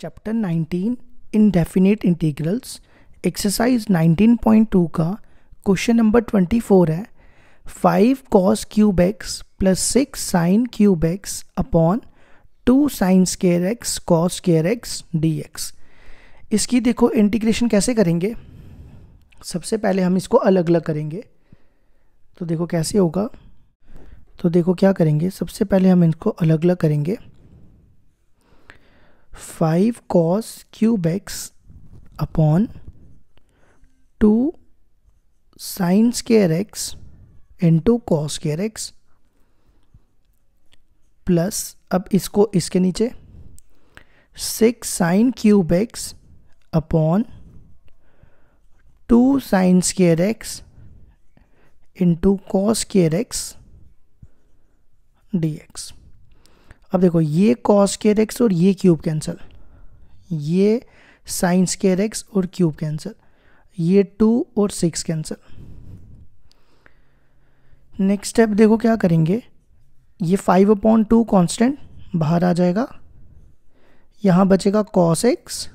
chapter 19 indefinite integrals exercise 19.2 का question number 24 है five cos cube x plus six sine cube x upon two sine square x cos square x d x इसकी देखो integration कैसे करेंगे सबसे पहले हम इसको अलग अलग करेंगे तो देखो कैसे होगा तो देखो क्या करेंगे सबसे पहले हम इनको अलग अलग करेंगे five cos cube x upon two sine square x into cos square x plus अब इसको इसके नीचे six sine cube x upon two sine square x into cos square x d x अब देखो ये कॉस केयर एक्स और ये cube cancel ये साइंस केयर एक्स और क्यूब कैंसिल ये टू और सिक्स कैंसिल नेक्स्ट स्टेप देखो क्या करेंगे ये फाइव अपॉन टू कॉन्स्टेंट बाहर आ जाएगा यहाँ बचेगा कॉस एक्स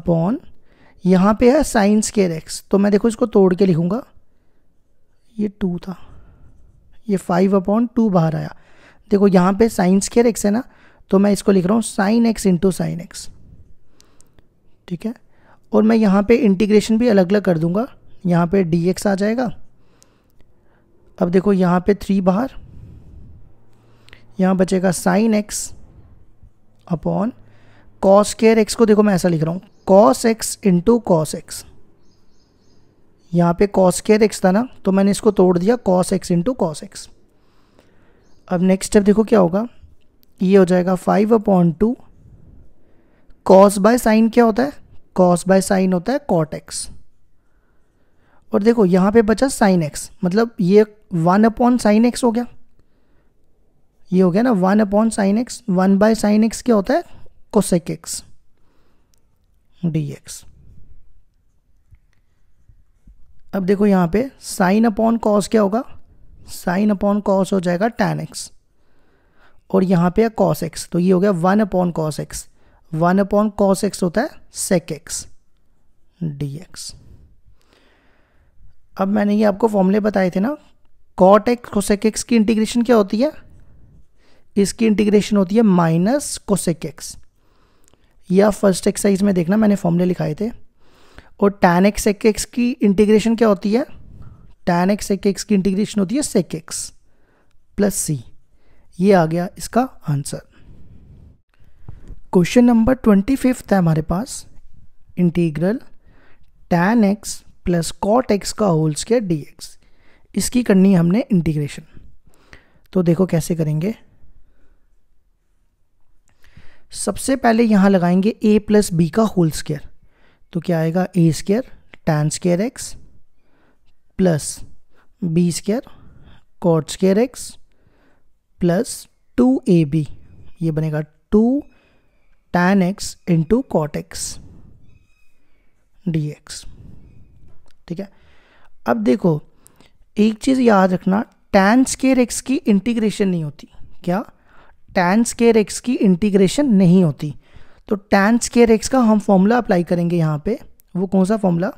अपॉन यहाँ पे है साइंस केयर एक्स तो मैं देखो इसको तोड़ के लिखूँगा ये टू था ये फाइव अपॉन टू बाहर आया देखो यहाँ पे साइन स्केयर एक्स है ना तो मैं इसको लिख रहा हूँ sine x into sine x ठीक है और मैं यहाँ पे इंटीग्रेशन भी अलग अलग कर दूंगा यहाँ पे डी एक्स आ जाएगा अब देखो यहाँ पे थ्री बाहर यहाँ बचेगा sine x upon cos square x को देखो मैं ऐसा लिख रहा हूँ cos x into cos x यहाँ पे कॉस केयर एक्स था ना तो मैंने इसको तोड़ दिया cos x into cos x अब नेक्स्ट स्टेप देखो क्या होगा ये हो जाएगा five upon two cos by sine क्या होता है कॉस बाय साइन होता है कॉट एक्स और देखो यहाँ पे बचा साइन एक्स मतलब ये वन अपॉन साइन एक्स हो गया ये हो गया ना one upon sine x one by sine x क्या होता है कोसेक एक्स डी एक्स अब देखो यहाँ पे साइन अपॉन कॉस क्या होगा साइन अपॉन कॉस हो जाएगा टैन एक्स और यहाँ पे है कॉस एक्स तो ये हो गया one upon cos x one upon cos x होता है सेक एक्स डी एक्स अब मैंने ये आपको फॉर्मूले बताए थे ना कॉट एक्स कोसेक एक्स की इंटीग्रेशन क्या होती है इसकी इंटीग्रेशन होती है माइनस कोसेक एक्स या आप फर्स्ट एक्सरसाइज में देखना मैंने फॉर्मूले लिखाए थे और टेन एक्स एक्स की इंटीग्रेशन क्या होती है टेन एक्स एक एक्स की इंटीग्रेशन होती है सेक एक्स प्लस सी ये आ गया इसका answer question number twenty fifth है हमारे पास integral tan x plus cot x का होल स्केयर डी एक्स इसकी करनी है हमने इंटीग्रेशन तो देखो कैसे करेंगे सबसे पहले यहां लगाएंगे ए प्लस बी का होल स्केयर तो क्या आएगा A square tan square x plus B square cot square x plus two A B ये बनेगा two tan x into cot x d x ठीक है अब देखो एक चीज़ याद रखना टैन स्केयर एक्स की इंटीग्रेशन नहीं होती क्या टैन स्केयर एक्स की इंटीग्रेशन नहीं होती तो टैन स्केयर एक्स का हम फॉर्मूला अप्लाई करेंगे यहाँ पे वो कौन सा formula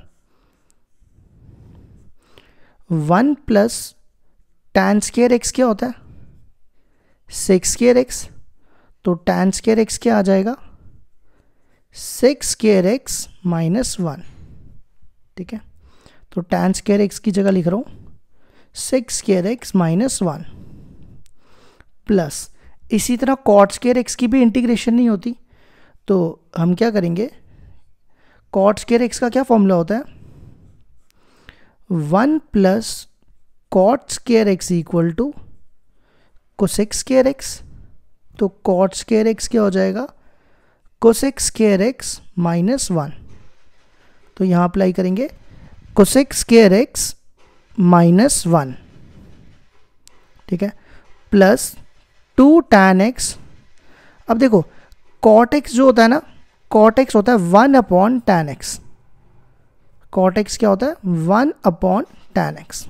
one plus tan square x क्या होता है सिक्स स्केयर एक्स तो टैन स्केयर एक्स क्या आ जाएगा sec square x minus one ठीक है तो टैन स्केयर एक्स की जगह लिख रहा हूँ sec square x minus one plus इसी तरह कॉट स्केयर एक्स की भी इंटीग्रेशन नहीं होती तो हम क्या करेंगे कॉट स्केयर एक्स का क्या फॉर्मूला होता है one plus cot square x equal to cosec square x तो कॉट स्केयर एक्स क्या हो जाएगा cosec square x minus one तो यहाँ अप्लाई करेंगे cosec square x minus one ठीक है प्लस टू टैन एक्स अब देखो कॉट एक्स जो होता है ना कॉट एक्स होता है one upon tan x cot x क्या होता है वन अपॉन टेन एक्स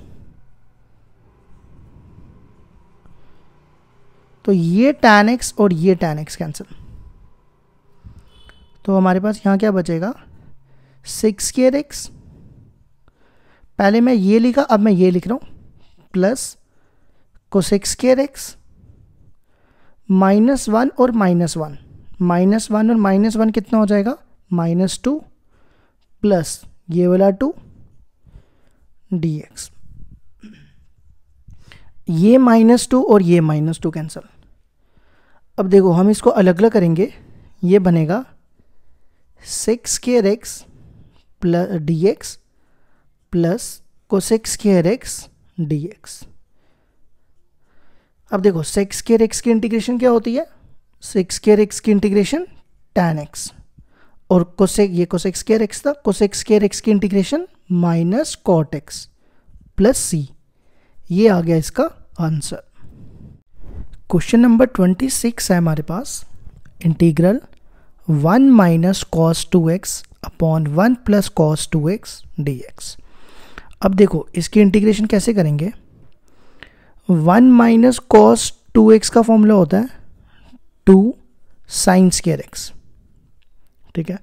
तो ये टेन एक्स और ये टेन एक्स कैंसिल तो हमारे पास यहाँ क्या बचेगा सिक्स के एक्स पहले मैं ये लिखा अब मैं ये लिख रहा हूँ प्लस को सिक्स के एक्स माइनस वन और माइनस वन माइनस वन और माइनस वन कितना हो जाएगा माइनस टू प्लस ये वाला टू डी एक्स ये माइनस टू और ये माइनस टू कैंसिल अब देखो हम इसको अलग अलग करेंगे ये बनेगा sec square x plus d x plus को sec square x d x अब देखो सिक्स केयर एक्स की इंटीग्रेशन क्या होती है सिक्स केयर एक्स की इंटीग्रेशन टेन एक्स और कोसेक ये कोसेक स्केयर एक्स था कोसेक स्केयर एक्स की integration minus cot x plus सी ये आ गया इसका answer question number twenty six है हमारे पास integral one minus cos two x upon one plus cos two x d x अब देखो इसकी इंटीग्रेशन कैसे करेंगे one minus cos two x का फॉर्मूला होता है टू साइन स्केयर एक्स ठीक है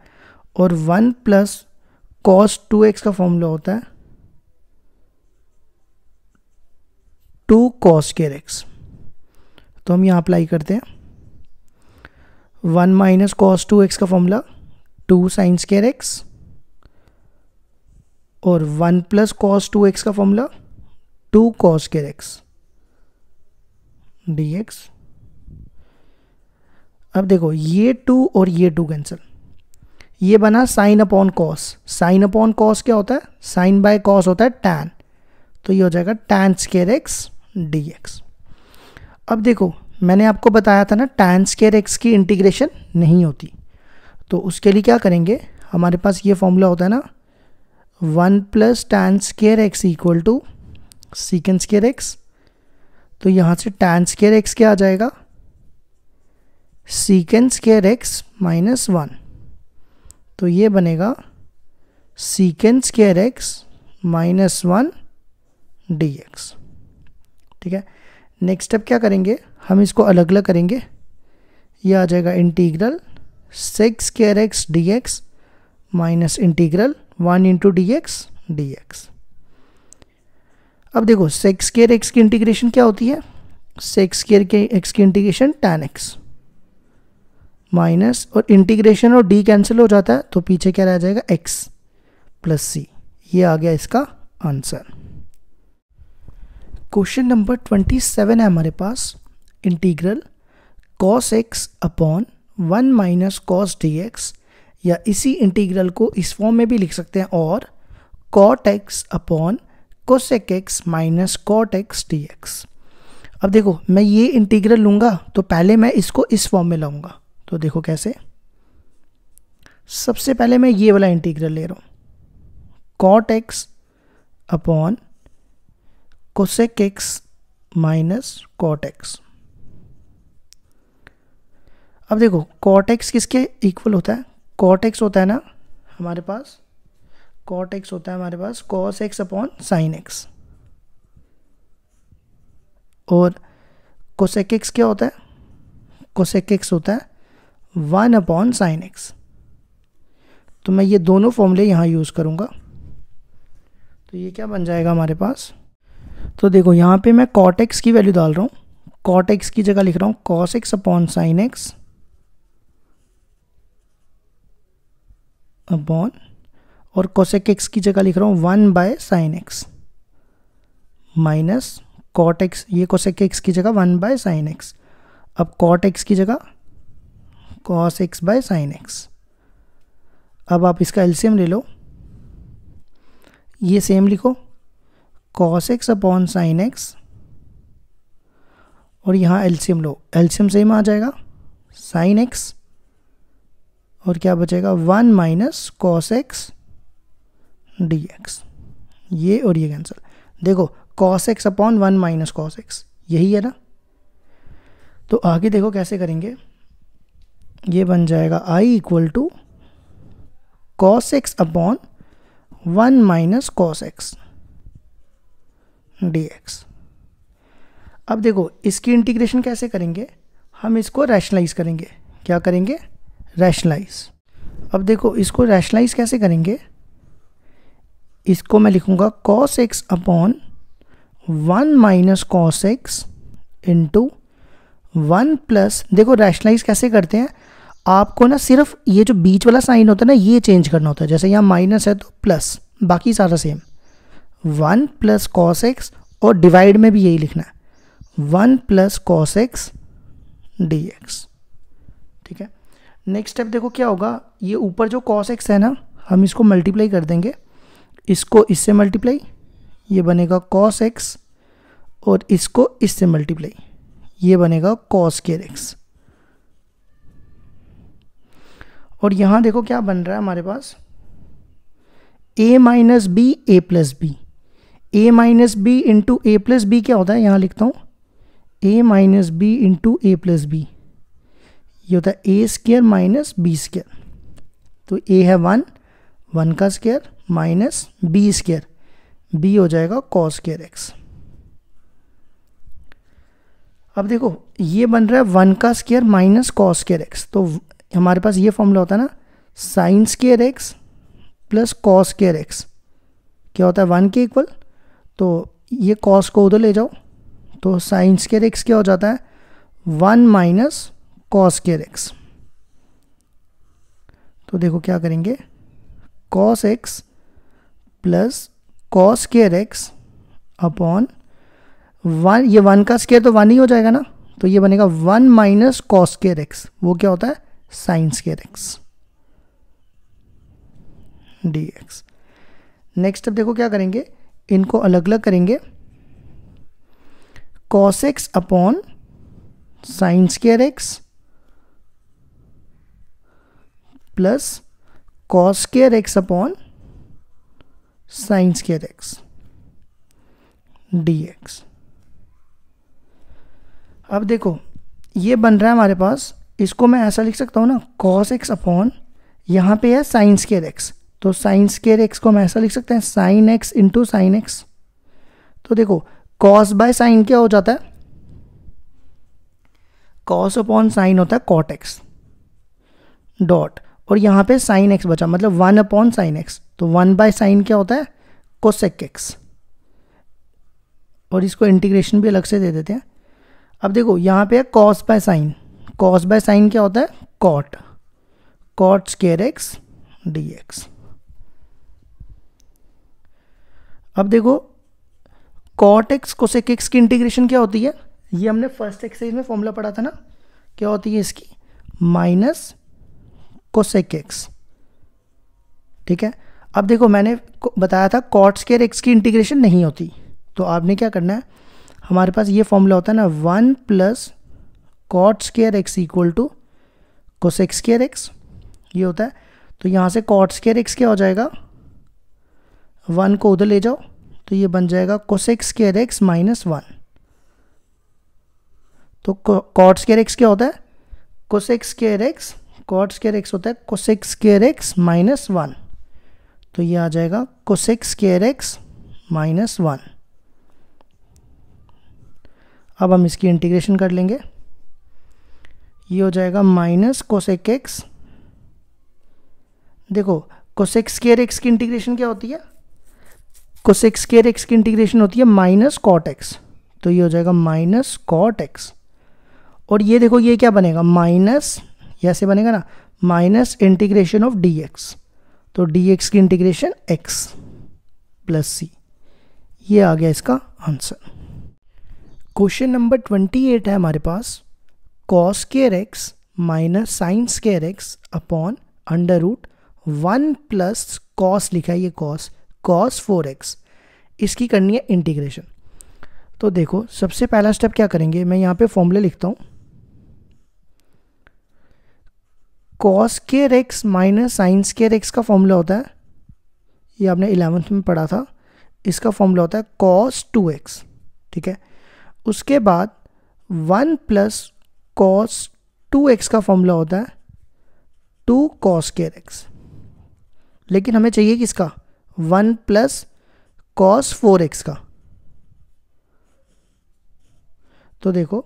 और one plus cos two x का फॉर्मूला होता है टू कॉस केयर एक्स तो हम यहाँ अप्लाई करते हैं one minus cos two x का formula two sine square x और one plus cos two x का formula two cos square x d x अब देखो ये टू और ये टू कैंसिल ये बना sine upon cos sine upon cos क्या होता है साइन बाय कॉस होता है टैन तो ये हो जाएगा tan square x d x अब देखो मैंने आपको बताया था ना टैन स्केयर एक्स की इंटीग्रेशन नहीं होती तो उसके लिए क्या करेंगे हमारे पास ये फॉर्मूला होता है ना one plus tan square x equal to sec square x तो यहाँ से टैन स्केयर एक्स क्या आ जाएगा sec square x minus one तो ये बनेगा sec square x minus one d x ठीक है नेक्स्ट स्टेप क्या करेंगे हम इसको अलग अलग करेंगे ये आ जाएगा integral sec square x d x minus integral one into d x d x अब देखो सेक्स केयर एक्स की इंटीग्रेशन क्या होती है सेक्स केयर के एक्स की इंटीग्रेशन टेन एक्स माइनस और इंटीग्रेशन और डी कैंसिल हो जाता है तो पीछे क्या रह जाएगा एक्स प्लस सी ये आ गया इसका answer question number twenty seven है हमारे पास integral cos x upon one minus cos d x या इसी इंटीग्रल को इस फॉर्म में भी लिख सकते हैं और cot x upon cosec x minus cot x d x अब देखो मैं ये इंटीग्रल लूँगा तो पहले मैं इसको इस फॉर्म में लाऊंगा तो देखो कैसे सबसे पहले मैं ये वाला इंटीग्रल ले रहा हूँ cot x upon cosec x minus cot x अब देखो कॉट एक्स किसके इक्वल होता है कॉट एक्स होता है ना हमारे पास कॉट एक्स होता है हमारे पास cos x upon sine x और कोसेक एक्स क्या होता है कोसेक एक्स होता है वन अपॉन साइन एक्स तो मैं ये दोनों फॉर्मूले यहाँ यूज़ करूँगा तो ये क्या बन जाएगा हमारे पास तो देखो यहाँ पे मैं कॉट एक्स की वैल्यू डाल रहा हूँ कॉट एक्स की जगह लिख रहा हूँ cos x upon sine x upon और कॉसेक एक्स की जगह लिख रहा हूँ one by sine x minus cot x ये कॉसेक एक्स की जगह वन बाय साइन एक्स अब कॉट एक्स की जगह cos x by sine x अब आप इसका एल्सीयम ले लो ये सेम लिखो cos x upon sine x और यहाँ एल्सीयम लो एल्सीयम सेम आ जाएगा साइन एक्स और क्या बचेगा one minus cos x d x ये और ये कैंसिल देखो cos x upon one minus cos x यही है ना तो आगे देखो कैसे करेंगे ये बन जाएगा i equal to cos x upon one minus cos x d x अब देखो इसकी इंटीग्रेशन कैसे करेंगे हम इसको रैशनलाइज करेंगे क्या करेंगे रैशनलाइज अब देखो इसको रैशनलाइज कैसे करेंगे इसको मैं लिखूंगा cos x upon one minus cos x into one plus देखो रैशनलाइज कैसे करते हैं आपको ना सिर्फ ये जो बीच वाला साइन होता है ना ये चेंज करना होता है जैसे यहाँ माइनस है तो प्लस बाकी सारा same one plus cos x और डिवाइड में भी यही लिखना है one plus cos x d x ठीक है नेक्स्ट स्टेप देखो क्या होगा ये ऊपर जो कॉस एक्स है ना हम इसको मल्टीप्लाई कर देंगे इसको इससे मल्टीप्लाई ये बनेगा कॉस एक्स और इसको इससे मल्टीप्लाई ये बनेगा कॉस के एक्स और यहां देखो क्या बन रहा है हमारे पास ए माइनस बी ए प्लस बी ए माइनस बी इंटू ए प्लस बी क्या होता है यहां लिखता हूँ A minus B into A plus B ये होता है ए स्केयर माइनस बी स्केयर तो ए है वन वन का square minus B square B हो जाएगा कॉस स्केयर एक्स अब देखो ये बन रहा है वन का square minus cos square x तो हमारे पास ये फॉर्मूला होता है ना sine square x plus cos square x क्या होता है वन के इक्वल तो ये कॉस को उधर ले जाओ तो साइन स्केयर एक्स क्या हो जाता है one minus cos square x तो देखो क्या करेंगे cos x plus cos square x upon one ये वन का स्केयर तो वन ही हो जाएगा ना तो ये बनेगा one minus cos square x वो क्या होता है sine square x d x next अब देखो क्या करेंगे इनको अलग अलग करेंगे cos x upon sine square x plus cos square x upon sine square x d x अब देखो ये बन रहा है हमारे पास इसको मैं ऐसा लिख सकता हूँ ना कॉस एक्स अपॉन यहाँ पे है साइन स्केयर एक्स तो साइन स्केयर एक्स को हम ऐसा लिख सकते हैं sine x into sine x तो देखो कॉस बाय साइन क्या हो जाता है कॉस अपॉन साइन होता है कॉट एक्स डॉट और यहाँ पे साइन एक्स बचा मतलब वन अपॉन साइन एक्स तो वन बाय साइन क्या होता है कोसेक एक्स और इसको इंटीग्रेशन भी अलग से दे देते हैं अब देखो यहाँ पे है cos by sine cos by sine क्या होता है cot cot square x d x अब देखो कॉट एक्स कोसेक एक्स की इंटीग्रेशन क्या होती है ये हमने फर्स्ट एक्सरसाइज में फॉर्मूला पढ़ा था ना क्या होती है इसकी माइनस कोसेक एक्स ठीक है अब देखो मैंने बताया था कॉट स्केयर एक्स की इंटीग्रेशन नहीं होती तो आपने क्या करना है हमारे पास ये फॉर्मूला होता है ना one plus cot square x equal to cosec square x ये होता है तो यहाँ से कॉट स्केयर एक्स क्या हो जाएगा वन को उधर ले जाओ तो ये बन जाएगा cosec square x minus one तो कॉट स्केयर एक्स क्या होता है cosec square x cot square x होता है cosec square x minus one तो ये आ जाएगा cosec square x minus one अब हम इसकी इंटीग्रेशन कर लेंगे ये हो जाएगा माइनस कोसेक एक्स देखो कोसेक स्केयर एक्स की इंटीग्रेशन क्या होती है कोसेक स्केयर एक्स की इंटीग्रेशन होती है माइनस कॉट एक्स तो ये हो जाएगा माइनस कॉट एक्स और ये देखो ये क्या बनेगा माइनस ऐसे बनेगा ना minus integration of d x तो डी एक्स की इंटीग्रेशन एक्स प्लस सी ये आ गया इसका answer question number twenty eight है हमारे पास cos square x minus sine square x upon under root one plus cos लिखा है ये कॉस कॉस फोर एक्स इसकी करनी है इंटीग्रेशन तो देखो सबसे पहला स्टेप क्या करेंगे मैं यहाँ पे फॉर्मूले लिखता हूँ cos square x minus sine square x का फॉर्मूला होता है ये आपने इलेवंथ में पढ़ा था इसका फॉर्मूला होता है कॉस टू एक्स ठीक है उसके बाद one plus cos two x का फॉर्मूला होता है टू कॉस केयर एक्स लेकिन हमें चाहिए किसका one plus cos four x का तो देखो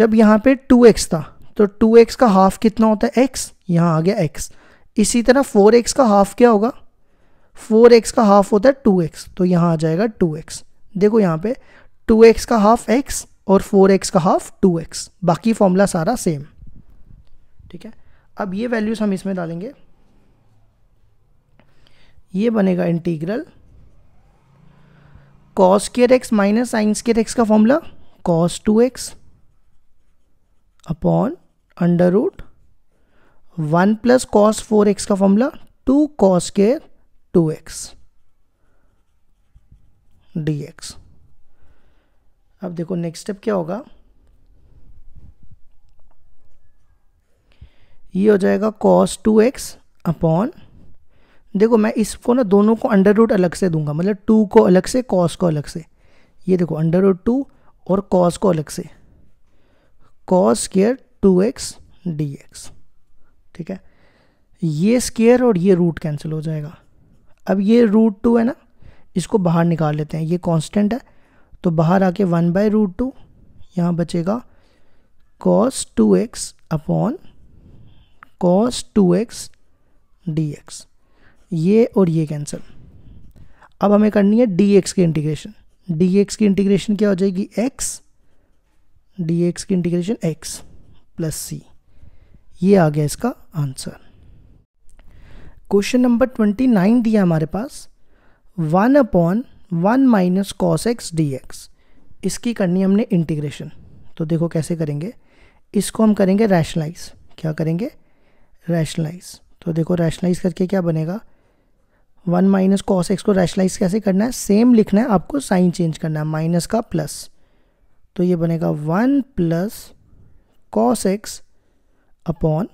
जब यहाँ पे टू एक्स था तो टू एक्स का हाफ कितना होता है एक्स यहाँ आ गया एक्स इसी तरह फोर एक्स का हाफ क्या होगा फोर एक्स का हाफ होता है टू एक्स तो यहाँ आ जाएगा टू एक्स देखो यहाँ पे टू एक्स का हाफ एक्स और फोर एक्स का हाफ टू एक्स बाकी फॉर्मूला सारा सेम ठीक है अब ये वैल्यूज़ हम इसमें डालेंगे ये बनेगा integral cos square x minus sine square x का formula cos two x upon under root one plus cos four x का formula two cos square two x d x अब देखो नेक्स्ट स्टेप क्या होगा ये हो जाएगा कॉस टू एक्स अपॉन देखो मैं इसको ना दोनों को अंडर रूट अलग से दूंगा मतलब टू को अलग से कॉस को अलग से ये देखो अंडर रूट टू और कॉस को अलग से cos square two x d x ठीक है ये स्केयर और ये रूट कैंसिल हो जाएगा अब ये रूट टू है ना इसको बाहर निकाल लेते हैं ये कांस्टेंट है तो बाहर आके वन बाय रूट टू यहाँ बचेगा cos two x upon cos two x d x ये और ये कैंसिल अब हमें करनी है डी एक्स की इंटीग्रेशन डी एक्स की इंटीग्रेशन क्या हो जाएगी एक्स डी एक्स की इंटीग्रेशन एक्स प्लस सी ये आ गया इसका answer question number twenty nine दिया हमारे पास one upon one minus cos x d x इसकी करनी हमने इंटीग्रेशन तो देखो कैसे करेंगे इसको हम करेंगे रैशनलाइज क्या करेंगे रैशनलाइज तो देखो रैशनलाइज करके क्या बनेगा वन माइनस कॉस एक्स को रैशनलाइज कैसे करना है सेम लिखना है आपको साइन चेंज करना है माइनस का प्लस तो ये बनेगा one plus cos x upon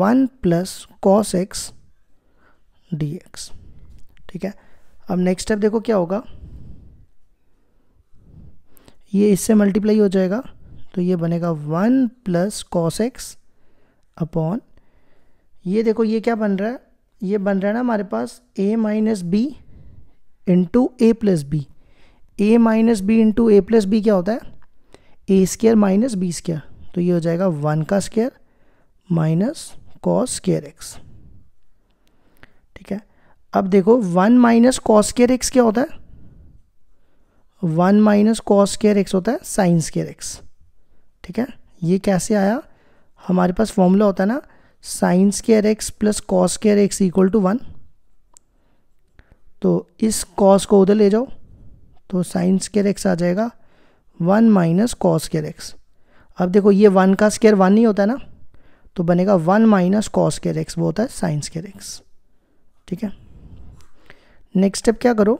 one plus cos x d x ठीक है अब नेक्स्ट स्टेप देखो क्या होगा ये इससे मल्टीप्लाई हो जाएगा तो ये बनेगा one plus cos x upon ये देखो ये क्या बन रहा है ये बन रहा है ना हमारे पास ए माइनस बी इंटू ए प्लस बी ए माइनस बी इंटू ए प्लस बी क्या होता है ए स्केयर माइनस बी स्केयर तो ये हो जाएगा वन का square minus cos square x ठीक है अब देखो one minus cos square x क्या होता है one minus cos square x होता है साइन केयर एक्स ठीक है ये कैसे आया हमारे पास फॉर्मूला होता है ना sine square x plus cos square x equal to one तो इस कॉस को उधर ले जाओ तो साइन केयर एक्स आ जाएगा one minus cos square x अब देखो ये वन का स्केयर वन ही होता है ना तो बनेगा one minus cos square x वो होता है साइंस केयर एक्स ठीक है नेक्स्ट स्टेप क्या करो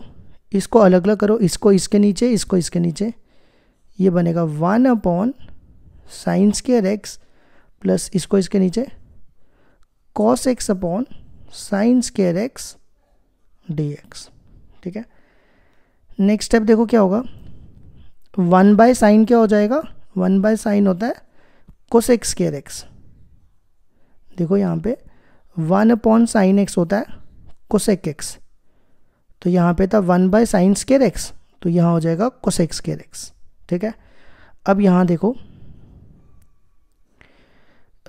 इसको अलग अलग करो इसको इसके नीचे इसको इसके नीचे ये बनेगा one upon sine square x plus इसको इसके नीचे cos x upon sine square x d x ठीक है नेक्स्ट स्टेप देखो क्या होगा वन बाय साइन क्या हो जाएगा वन बाय साइन होता है कोस एक्स स्केयर एक्स देखो यहाँ पे वन अपॉन साइन एक्स होता है कोसेक एक्स तो यहाँ पे था one by sine square x तो यहाँ हो जाएगा कोसेक्स केयर एक्स ठीक है अब यहाँ देखो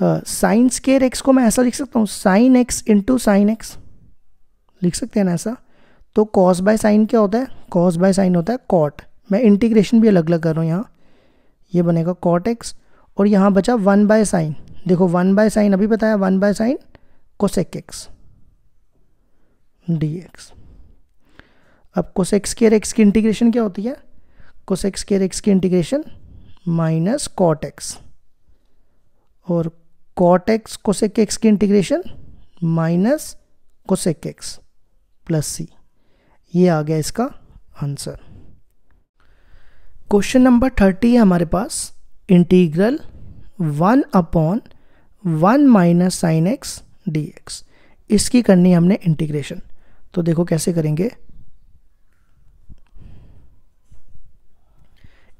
तो साइन स्केयर एक्स को मैं ऐसा लिख सकता हूँ sine x into sine x लिख सकते हैं ना ऐसा तो कॉस बाय साइन क्या होता है कॉस बाय साइन होता है कॉट मैं इंटीग्रेशन भी अलग अलग कर रहा हूँ यहाँ ये बनेगा कॉट एक्स और यहाँ बचा वन बाय साइन देखो वन बाय साइन अभी बताया one by sine cosec x d x अब कोसेक स्केयर एक्स की इंटीग्रेशन क्या होती है कोसेक स्केयर एक्स की इंटीग्रेशन माइनस कॉट एक्स और कॉट एक्स कोसेक एक्स की integration minus cosec x plus सी ये आ गया इसका आंसर क्वेश्चन नंबर थर्टी है हमारे पास integral one upon one minus sine x d x इसकी करनी हमने इंटीग्रेशन तो देखो कैसे करेंगे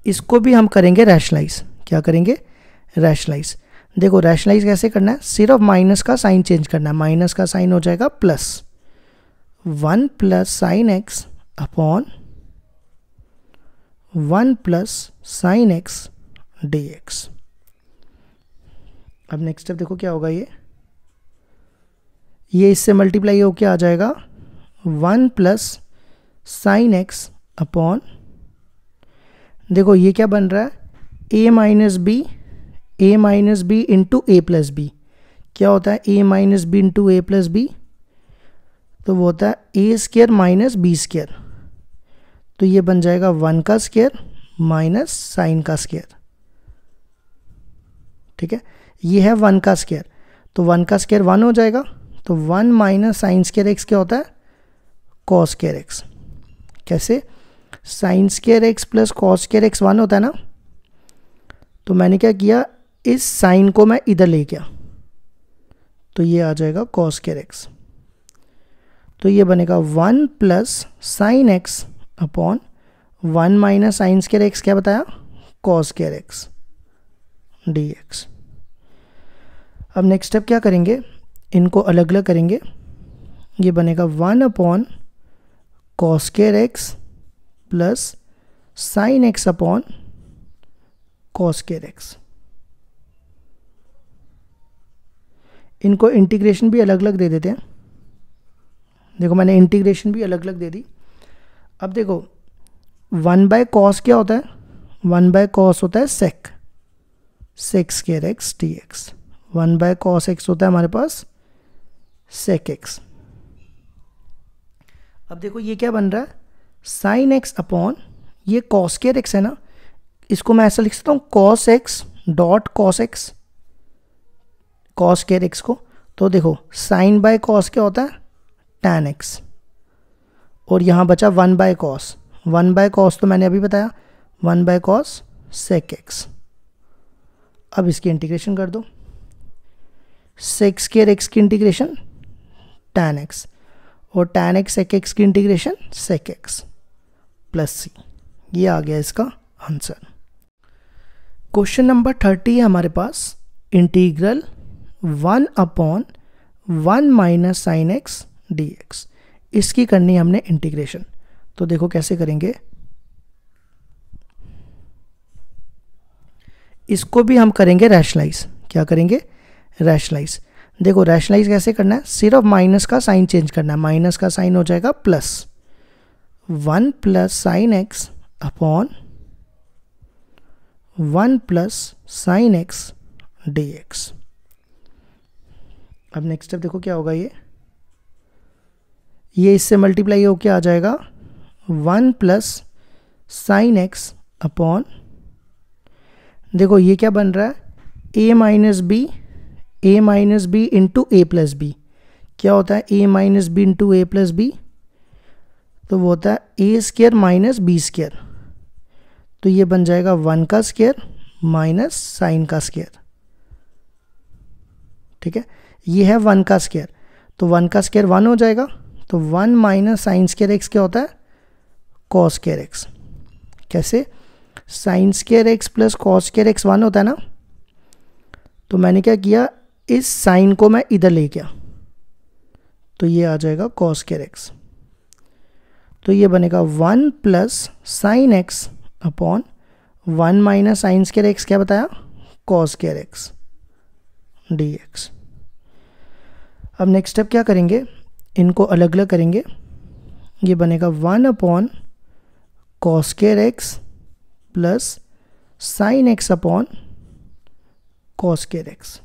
इसको भी हम करेंगे रैशलाइज क्या करेंगे रैशलाइज देखो रैशलाइज कैसे करना है सिर्फ माइनस का साइन चेंज करना है माइनस का साइन हो जाएगा plus one plus sine x upon one plus sine x d x अब नेक्स्ट स्टेप देखो क्या होगा ये ये इससे मल्टीप्लाई होके आ जाएगा one plus sine x upon देखो ये क्या बन रहा है a minus B A minus B into A plus B क्या होता है a minus B into A plus b तो वो होता है ए स्केयर माइनस बी स्केयर तो ये बन जाएगा वन का स्केयर माइनस साइन का स्केयर ठीक है ये है वन का स्केयर तो वन का स्केयर वन हो जाएगा तो one minus sine square x क्या होता है कॉस स्केयर एक्स कैसे sine square x plus cos square x one होता है ना तो मैंने क्या किया इस साइन को मैं इधर ले गया तो ये आ जाएगा कॉस स्केयर एक्स तो ये बनेगा one plus sine x upon one minus sine square x क्या बताया cos square x d x अब नेक्स्ट स्टेप क्या करेंगे इनको अलग अलग करेंगे ये बनेगा one upon cos square x plus sine x upon cos square x इनको इंटीग्रेशन भी अलग अलग दे देते हैं देखो मैंने इंटीग्रेशन भी अलग अलग दे दी अब देखो वन बाय कॉस क्या होता है वन बाय कॉस होता है sec sec square x T x one by cos x होता है हमारे पास सेक एक्स अब देखो ये क्या बन रहा है साइन एक्स अपॉन ये कॉस्केयर एक्स है ना इसको मैं ऐसा लिख सकता हूँ cos x dot cos x cos square x को तो देखो साइन बाय कॉस क्या होता है टैन एक्स और यहाँ बचा one by cos one by cos तो मैंने अभी बताया one by cos sec x अब इसकी इंटीग्रेशन कर दो सेक्स केयर एक्स की इंटीग्रेशन टैन एक्स और टैन एक्स सेक एक्स की इंटीग्रेशन सेक एक्स प्लस सी ये आ गया इसका आंसर क्वेश्चन नंबर थर्टी है हमारे पास integral one upon one minus sine x d x इसकी करनी है हमने इंटीग्रेशन तो देखो कैसे करेंगे इसको भी हम करेंगे रैशलाइज क्या करेंगे रैशलाइज देखो रैशलाइज कैसे करना है सिर्फ माइनस का साइन चेंज करना है माइनस का साइन हो जाएगा plus one plus sine x upon one plus sine x d x अब नेक्स्ट स्टेप देखो क्या होगा ये ये इससे मल्टीप्लाई होकर आ जाएगा one plus sine x upon देखो ये क्या बन रहा है a minus B A minus B into A plus B क्या होता है a minus B into A plus b तो वो होता है ए स्केयर माइनस बी स्केयर तो ये बन जाएगा वन का स्केयर माइनस साइन का स्केयर ठीक है ये है वन का स्केयर तो वन का स्केयर वन हो जाएगा तो one minus sine square x क्या होता है कॉस स्केयर एक्स कैसे sine square x plus cos square x one होता है ना तो मैंने क्या किया इस साइन को मैं इधर ले गया तो ये आ जाएगा कॉस स्केयर एक्स तो ये बनेगा one plus sine x upon one minus sine square x क्या बताया cos square x d x अब नेक्स्ट स्टेप क्या करेंगे इनको अलग अलग करेंगे ये बनेगा one upon cos square x plus sine x upon cos square x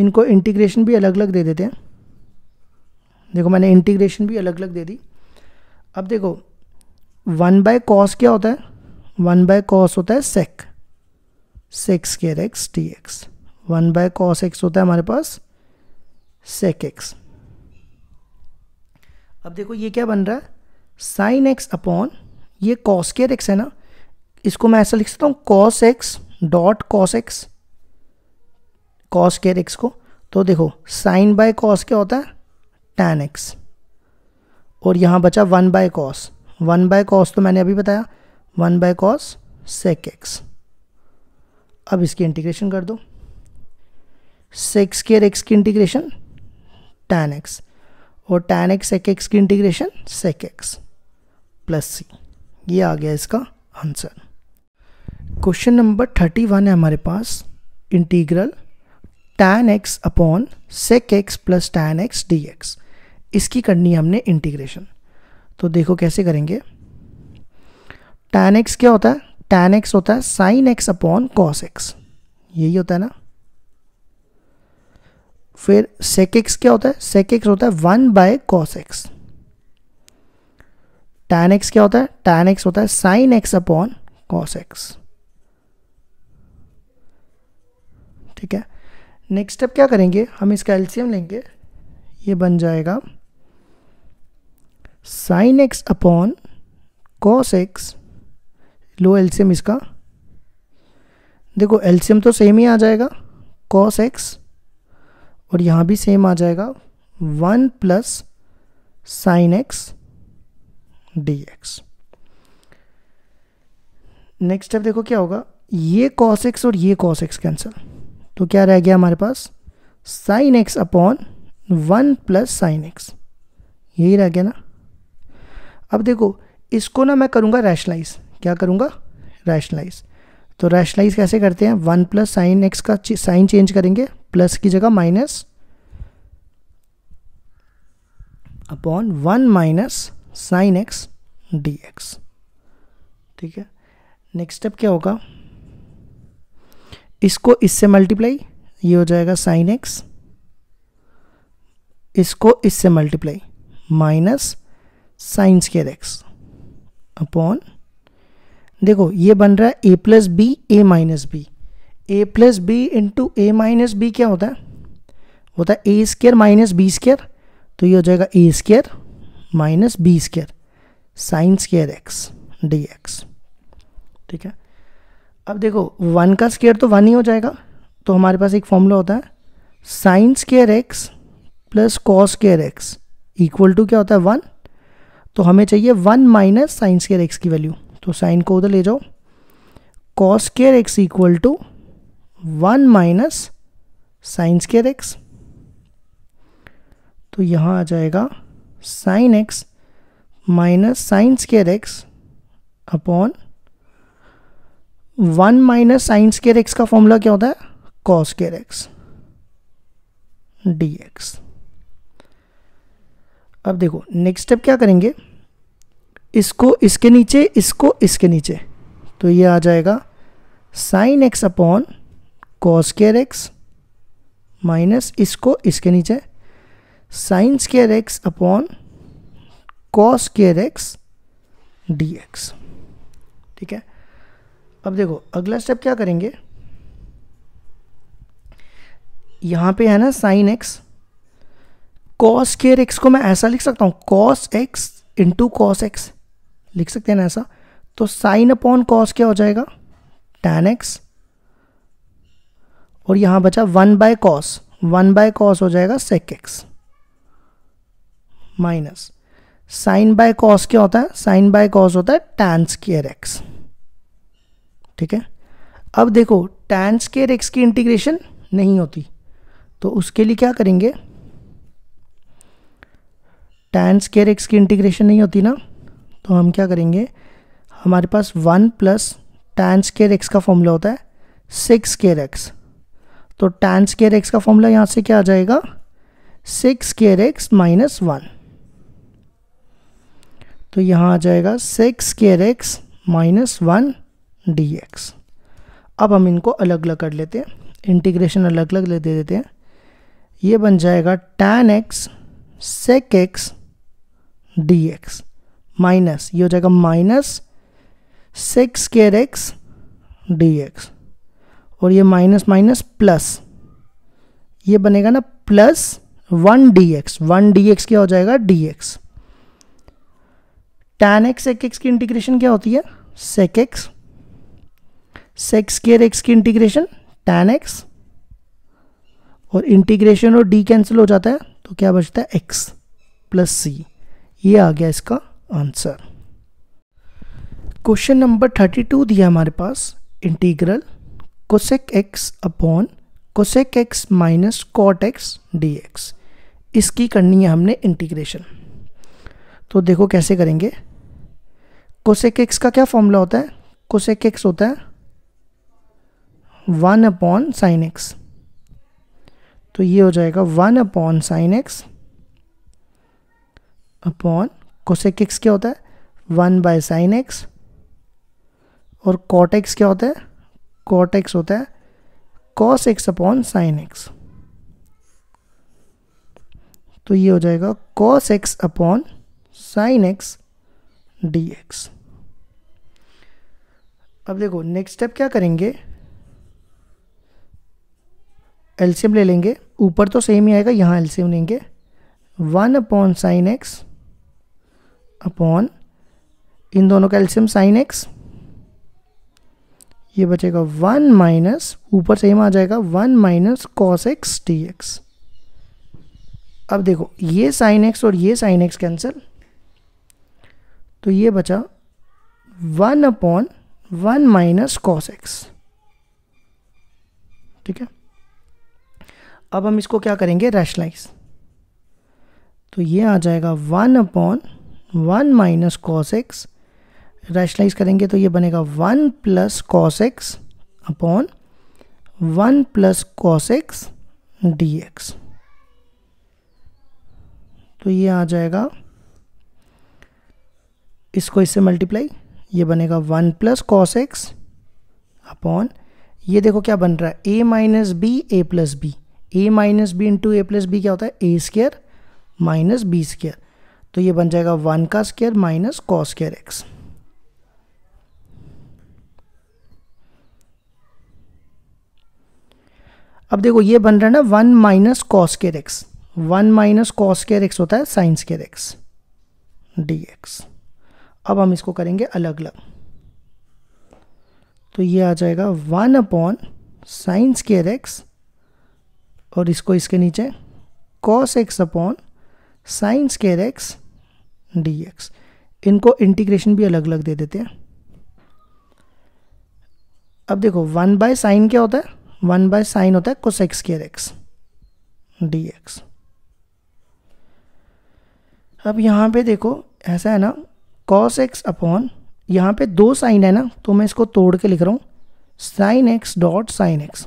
इनको इंटीग्रेशन भी अलग अलग दे देते हैं देखो मैंने इंटीग्रेशन भी अलग अलग दे दी अब देखो वन बाय कॉस क्या होता है वन बाय कॉस होता है sec sec square x T x one by cos x होता है हमारे पास सेक एक्स अब देखो ये क्या बन रहा है साइन एक्स अपॉन ये कॉस केयर एक्स है ना इसको मैं ऐसा लिख सकता हूँ cos x dot cos x cos square x को तो देखो साइन बाय कॉस क्या होता है टेन एक्स और यहाँ बचा one by cos one by cos तो मैंने अभी बताया one by cos sec x अब इसकी इंटीग्रेशन कर दो सेक्स केयर एक्स की इंटीग्रेशन टेन एक्स और टेन एक्स सेक एक्स की इंटीग्रेशन सेक एक्स प्लस सी ये आ गया इसका answer question number thirty one है हमारे पास integral tan x upon sec x plus tan x d x इसकी करनी है हमने इंटीग्रेशन तो देखो कैसे करेंगे टैन एक्स क्या होता है टैन एक्स होता है sine x upon cos x यही होता है ना फिर सेक एक्स क्या होता है सेक एक्स होता है one by cos x tan x क्या होता है टैन एक्स होता है sine x upon cos x ठीक है नेक्स्ट स्टेप क्या करेंगे हम इसका एल्शियम लेंगे ये बन जाएगा sine x upon cos x लो एल्सियम इसका देखो एल्सियम तो सेम ही आ जाएगा कॉस एक्स और यहाँ भी सेम आ जाएगा one plus sine x d x next step देखो क्या होगा ये कॉस एक्स और ये कॉस एक्स कैंसिल तो क्या रह गया हमारे पास sine x upon one plus sine x यही रह गया ना अब देखो इसको ना मैं करूँगा रैशनलाइज क्या करूँगा रैशलाइज तो रैशनलाइज कैसे करते हैं वन प्लस साइन एक्स का साइन चेंज करेंगे प्लस की जगह minus upon one minus sine x d x ठीक है नेक्स्ट स्टेप क्या होगा इसको इससे मल्टीप्लाई ये हो जाएगा साइन एक्स इसको इससे multiply minus sine square x upon देखो ये बन रहा है a plus B A minus B A plus b into a minus b क्या होता है होता है ए स्केयर माइनस बी स्केयर तो ये हो जाएगा a square minus B square sine square x d x ठीक है अब देखो वन का स्केयर तो वन ही हो जाएगा तो हमारे पास एक फॉर्मूला होता है sine square x plus cos square x equal to क्या होता है वन तो हमें चाहिए one minus sine square x की वैल्यू तो साइन को उधर ले जाओ cos square x equal to one minus sine square x तो यहाँ आ जाएगा sine x minus sine square x upon one minus sine square x का फॉर्मूला क्या होता है cos square x d x अब देखो नेक्स्ट स्टेप क्या करेंगे इसको इसके नीचे इसको इसके नीचे तो ये आ जाएगा sine x upon cos square x minus इसको इसके नीचे sine square x upon cos square x d x ठीक है अब देखो अगला स्टेप क्या करेंगे यहाँ पे है ना sine x cos square x को मैं ऐसा लिख सकता हूँ cos x into cos x लिख सकते हैं ना ऐसा तो साइन अपॉन कॉस क्या हो जाएगा टेन एक्स और यहाँ बचा one by cos one by cos हो जाएगा sec x minus sine by cos क्या होता है साइन बाय कॉस होता है टेन स्केयर एक्स ठीक है अब देखो टेन स्केयर एक्स की इंटीग्रेशन नहीं होती तो उसके लिए क्या करेंगे टैन स्केयर एक्स की इंटीग्रेशन नहीं होती ना तो हम क्या करेंगे हमारे पास one plus tan square x का फॉर्मूला होता है सिक्स स्केयर एक्स तो टैन स्केयर एक्स का फॉर्मूला यहाँ से क्या आ जाएगा sec square x minus one तो यहाँ आ जाएगा sec square x minus one d x अब हम इनको अलग अलग कर लेते हैं इंटीग्रेशन अलग अलग ले दे देते हैं ये बन जाएगा tan x sec x d x minus ये हो जाएगा minus sec square x d x और ये माइनस माइनस प्लस ये बनेगा ना plus one d x one d x क्या हो जाएगा डी एक्स टैन एक्स एक एक्स की इंटीग्रेशन क्या होती है sec x sec square x की इंटीग्रेशन टैन एक्स और इंटीग्रेशन और डी कैंसिल हो जाता है तो क्या बचता है एक्स प्लस सी ये आ गया इसका answer question number thirty two दिया हमारे पास integral cosec x upon cosec x minus cot x d x इसकी करनी है हमने इंटीग्रेशन तो देखो कैसे करेंगे कोसेक एक्स का क्या फॉर्मूला होता है कोसेक एक्स होता है वन अपॉन साइन एक्स तो ये हो जाएगा one upon sine x upon cosec x क्या होता है वन बाय साइन एक्स और कॉट एक्स क्या होता है कॉट एक्स होता है cos x upon sine x तो ये हो जाएगा cos x upon sine x d x अब देखो नेक्स्ट स्टेप क्या करेंगे एल्सियम ले लेंगे ऊपर तो सेम ही आएगा यहाँ एल्सियम लेंगे one upon sine x upon इन दोनों का एल्सियम साइन एक्स ये बचेगा वन माइनस ऊपर सेम आ जाएगा one minus cos x T x अब देखो ये साइन एक्स और ये साइन एक्स कैंसिल तो ये बचा one upon one minus cos x ठीक है अब हम इसको क्या करेंगे रैशलाइज तो ये आ जाएगा one upon one minus cos x rationalise करेंगे तो ये बनेगा one plus cos x upon one plus cos x d x तो ये आ जाएगा इसको इससे मल्टीप्लाई ये बनेगा one plus cos x upon ये देखो क्या बन रहा है a minus B A plus B A minus B into A plus B क्या होता है ए स्केयर माइनस बी स्क्र तो ये बन जाएगा वन का square minus cos square x अब देखो ये बन रहा है ना one minus cos square x one minus cos square x होता है sine square x d x अब हम इसको करेंगे अलग अलग तो ये आ जाएगा one upon sine square x और इसको इसके नीचे cos x upon sine square x d x इनको इंटीग्रेशन भी अलग अलग दे देते हैं अब देखो वन बाय साइन क्या होता है वन बाय साइन होता है cosec square x d x अब यहाँ पे देखो ऐसा है ना कॉस एक्स अपॉन यहाँ पे दो साइन है ना तो मैं इसको तोड़ के लिख रहा हूँ sine x dot sine x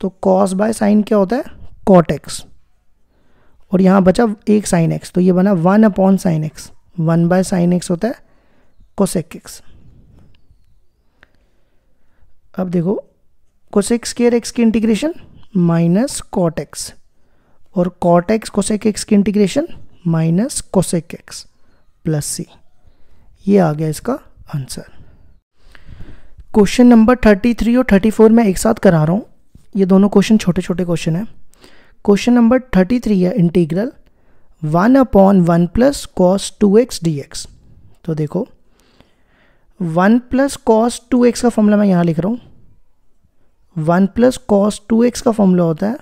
तो कॉस बाय साइन क्या होता है कॉट एक्स और यहाँ बचा एक साइन एक्स तो ये बना one upon sine x one by sine x होता है कोसेक एक्स अब देखो कोसेक स्केयर एक्स की इंटीग्रेशन माइनस कॉट एक्स और कॉट एक्स कोसेक एक्स की integration minus cosec x plus सी ये आ गया इसका answer question number thirty three और थर्टी फोर मैं एक साथ करा रहा हूँ ये दोनों क्वेश्चन छोटे छोटे क्वेश्चन हैं क्वेश्चन नंबर थर्टी थ्री है integral one upon one plus cos two x d x तो देखो one plus cos two x का फॉर्मूला मैं यहाँ लिख रहा हूँ one plus cos two x का फॉर्मूला होता है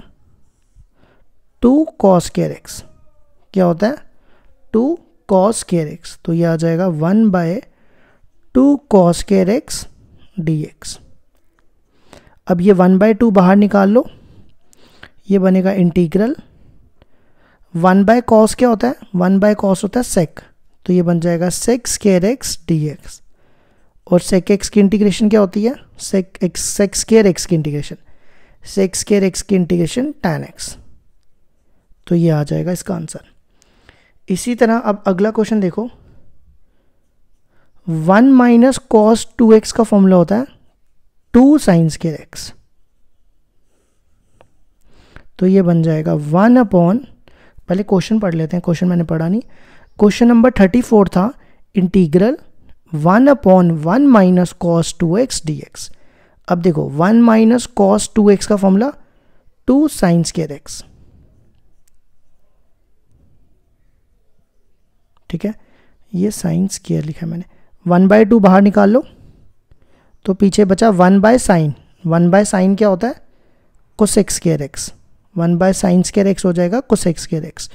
टू कॉस केयर एक्स क्या होता है टू कॉस केयर एक्स तो ये आ जाएगा one by two cos square x d x अब ये वन बाय टू बाहर निकाल लो ये बनेगा इंटीग्रल वन बाय कॉस क्या होता है वन बाय कॉस होता है सेक तो ये बन जाएगा sec square x d x और सेक एक्स की इंटीग्रेशन क्या होती है sec x sec square x की इंटीग्रेशन सेक्स केयर एक्स की इंटीग्रेशन टेन एक्स तो ये आ जाएगा इसका आंसर इसी तरह अब अगला क्वेश्चन देखो one minus cos two x का फॉर्मूला होता है टू साइंस केयर एक्स तो ये बन जाएगा वन अपॉन पहले क्वेश्चन पढ़ लेते हैं क्वेश्चन मैंने पढ़ा नहीं क्वेश्चन नंबर थर्टी फोर था integral one upon one minus cos two x d x अब देखो one minus cos two x का formula two sine square x ठीक है ये साइंस केयर लिखा मैंने वन बाय टू बाहर निकाल लो तो पीछे बचा one by sine one by sine क्या होता है cosec square x one by sine square x हो जाएगा एक्स स्केयर एक्स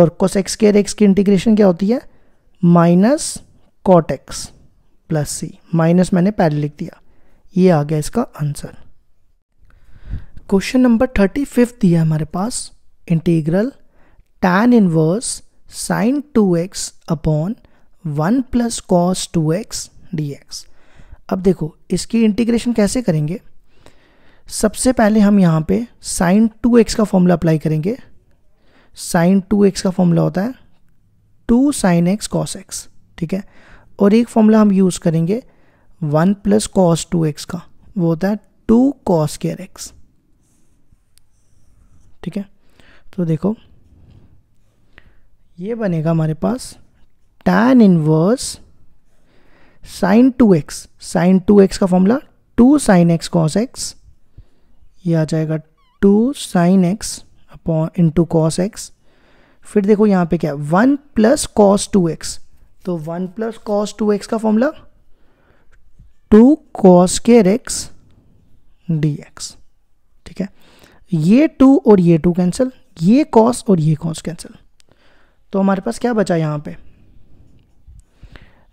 और एक्स स्केयर एक्स की इंटीग्रेशन क्या होती है minus cot x plus c minus मैंने पहले लिख दिया ये आ गया इसका answer question number thirty fifth दिया हमारे पास integral tan inverse sine two x upon one plus cos two x d x अब देखो इसकी इंटीग्रेशन कैसे करेंगे सबसे पहले हम यहाँ पे साइन टू एक्स का फॉर्मूला अप्लाई करेंगे साइन टू एक्स का फॉर्मूला होता है two sine x cos x ठीक है और एक फॉर्मूला हम यूज़ करेंगे one plus cos two x का वो होता है टू कॉस केयर एक्स ठीक है तो देखो ये बनेगा हमारे पास tan inverse sine two x sine two x का formula two sine x cos x ये आ जाएगा two sine x upon into cos x फिर देखो यहाँ पे क्या one plus cos two x तो one plus cos two x का formula two cos square x d x ठीक है ये टू और ये टू कैंसिल ये कॉस और ये कॉस कैंसिल तो हमारे पास क्या बचा यहाँ पे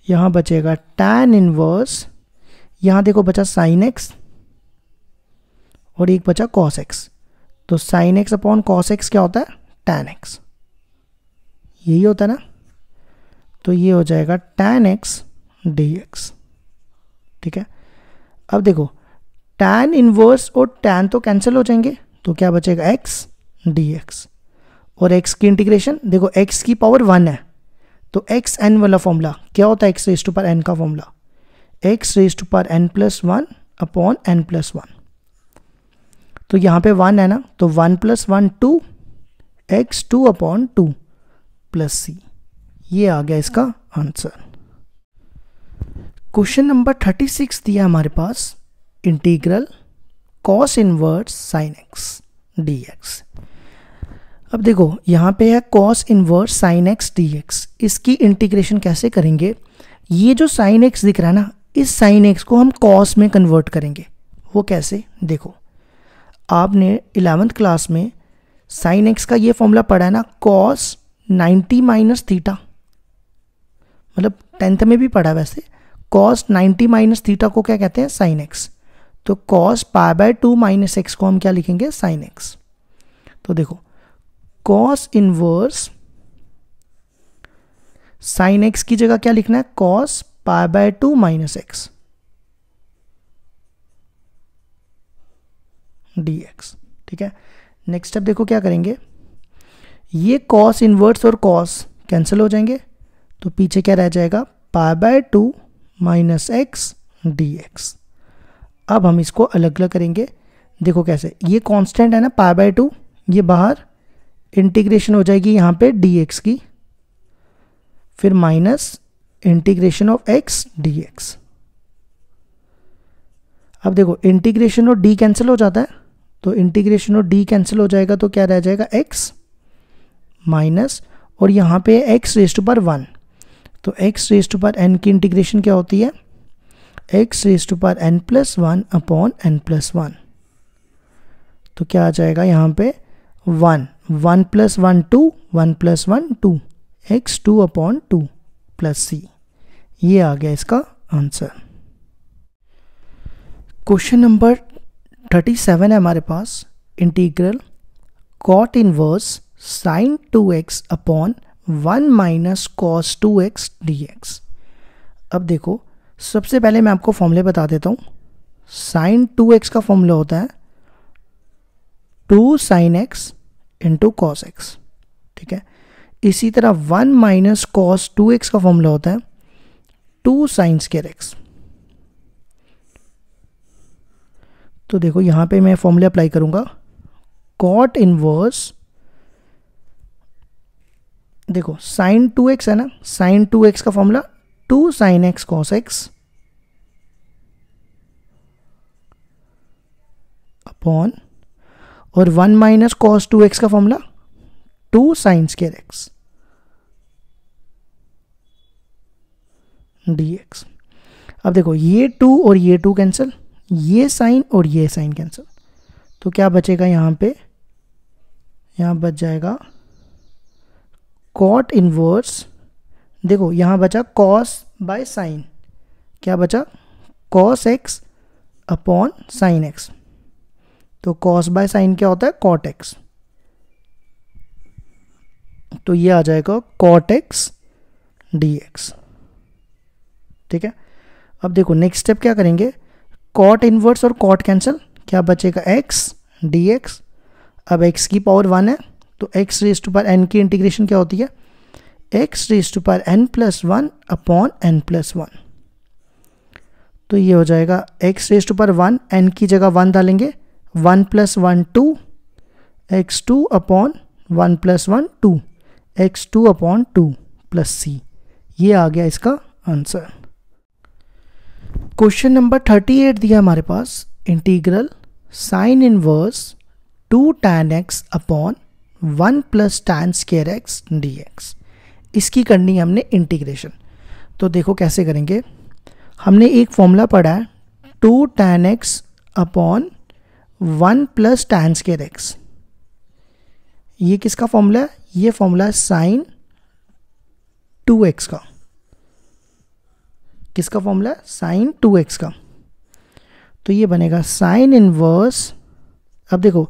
यहाँ बचेगा टैन इनवर्स यहाँ देखो बचा साइन एक्स और एक बचा कॉस एक्स तो sine x upon cos x क्या होता है टेन एक्स यही होता है ना तो ये हो जाएगा टेन एक्स डी एक्स ठीक है अब देखो टैन इनवर्स और टैन तो कैंसिल हो जाएंगे तो क्या बचेगा एक्स डी एक्स और एक्स की इंटीग्रेशन देखो एक्स की पावर वन है तो एक्स एन वाला फॉर्मूला क्या होता है एक्स रेस्ट पर एन का फॉर्मूला एक्स रेस्ट पर n plus one upon n plus one तो यहाँ पे वन है ना तो one plus one two x two upon two plus सी ये आ गया इसका answer question number thirty six दिया हमारे पास integral cos inverse sine x d x अब देखो यहाँ पे है cos inverse sine x d x इसकी इंटीग्रेशन कैसे करेंगे ये जो साइन एक्स दिख रहा है ना इस साइन एक्स को हम कॉस में कन्वर्ट करेंगे वो कैसे देखो आपने इलेवेंथ क्लास में साइन एक्स का ये फॉर्मूला पढ़ा है ना कॉस 90 माइनस थीटा मतलब टेंथ में भी पढ़ा वैसे कॉस 90 माइनस थीटा को क्या कहते हैं साइन एक्स तो cos pi by two minus x को हम क्या लिखेंगे साइन एक्स तो देखो कॉस इनवर्स साइन एक्स की जगह क्या लिखना है cos pi by two minus x d x ठीक है नेक्स्ट स्टेप देखो क्या करेंगे ये कॉस इन्वर्स और कॉस कैंसिल हो जाएंगे तो पीछे क्या रह जाएगा pi by two minus x d x अब हम इसको अलग अलग करेंगे देखो कैसे ये कांस्टेंट है ना पाई बाय टू ये बाहर इंटीग्रेशन हो जाएगी यहाँ पे डी एक्स की फिर minus integration of x d x अब देखो इंटीग्रेशन और डी कैंसिल हो जाता है तो इंटीग्रेशन और डी कैंसिल हो जाएगा तो क्या रह जाएगा एक्स माइनस और यहाँ पे एक्स रेस्ट पर वन तो एक्स रेस्ट पर एन की इंटीग्रेशन क्या होती है एक्स रेस्ट पर n plus one upon n plus one तो क्या आ जाएगा यहाँ पे one one plus one two one plus one two x two upon two plus सी ये आ गया इसका answer question number thirty seven है हमारे पास integral cot inverse sine two x upon one minus cos two x d x अब देखो सबसे पहले मैं आपको फॉर्मूले बता देता हूँ साइन टू एक्स का फॉर्मूला होता है two sine x into cos x ठीक है इसी तरह one minus cos two x का फॉर्मूला होता है टू साइंस केयर एक्स तो देखो यहाँ पे मैं फॉर्मूला अप्लाई करूँगा कॉट इनवर्स देखो साइन टू एक्स है ना साइन टू एक्स का formula two sine x cos x upon और one minus cos two x का formula two sine square x d x अब देखो ये टू और ये टू कैंसिल ये साइन और ये साइन कैंसिल तो क्या बचेगा यहाँ पे यहाँ बच जाएगा कॉट इनवर्स देखो यहाँ बचा कॉस बाय साइन क्या बचा cos x upon sine x तो कॉस बाय साइन क्या होता है कॉट एक्स तो ये आ जाएगा कॉट एक्स डी एक्स ठीक है अब देखो नेक्स्ट स्टेप क्या करेंगे कॉट इनवर्स और कॉट कैंसिल क्या बचेगा एक्स डी एक्स अब एक्स की पावर वन है तो x raise to power n की इंटीग्रेशन क्या होती है x raise to power n plus one upon n plus one तो ये हो जाएगा x raise to power one n की जगह वन डालेंगे one plus one two x two upon one plus one two x two upon two plus सी ये आ गया इसका answer question number thirty eight दिया हमारे पास integral sine inverse two tan x upon one plus tan square x d x इसकी करनी है हमने इंटीग्रेशन तो देखो कैसे करेंगे हमने एक फॉर्मूला पढ़ा है two tan x upon one plus tan square x ये किसका फॉर्मूला है ये फॉर्मूला है साइन टू एक्स का किसका फॉर्मूला साइन टू एक्स का तो ये बनेगा साइन इनवर्स अब देखो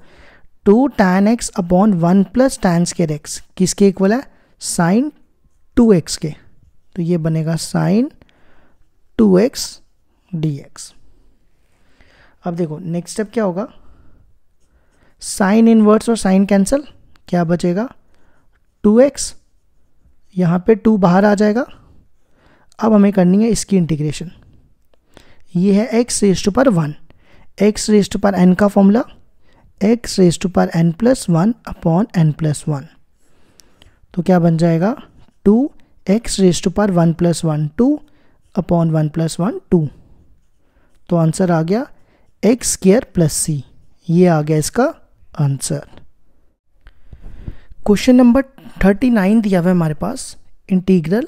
two tan x upon one plus tan square x किसके इक्वल है साइन टू एक्स के तो ये बनेगा sine two x d x अब देखो नेक्स्ट स्टेप क्या होगा साइन इनवर्स और साइन कैंसिल क्या बचेगा टू एक्स यहाँ पे टू बाहर आ जाएगा अब हमें करनी है इसकी इंटीग्रेशन ये है x rest power one x rest पर एन का फॉर्मूला एक्स रेस्ट पर n plus one upon n plus one तो क्या बन जाएगा two x rest power one plus one two upon one plus one two तो आंसर आ गया एक्स स्केयर प्लस सी ये आ गया इसका answer question number thirty nine दिया हुआ है हमारे पास integral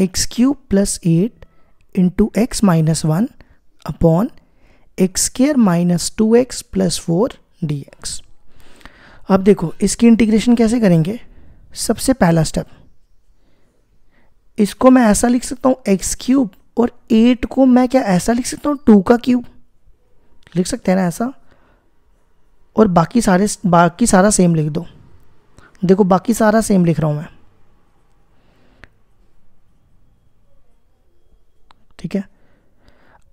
x cube plus eight into x minus one upon x square minus two x plus four d x अब देखो इसकी इंटीग्रेशन कैसे करेंगे सबसे पहला स्टेप इसको मैं ऐसा लिख सकता हूँ एक्स क्यूब और एट को मैं क्या ऐसा लिख सकता हूँ टू का क्यूब लिख सकते हैं ना ऐसा और बाकी सारे बाकी सारा सेम लिख दो देखो बाकी सारा सेम लिख रहा हूँ मैं ठीक है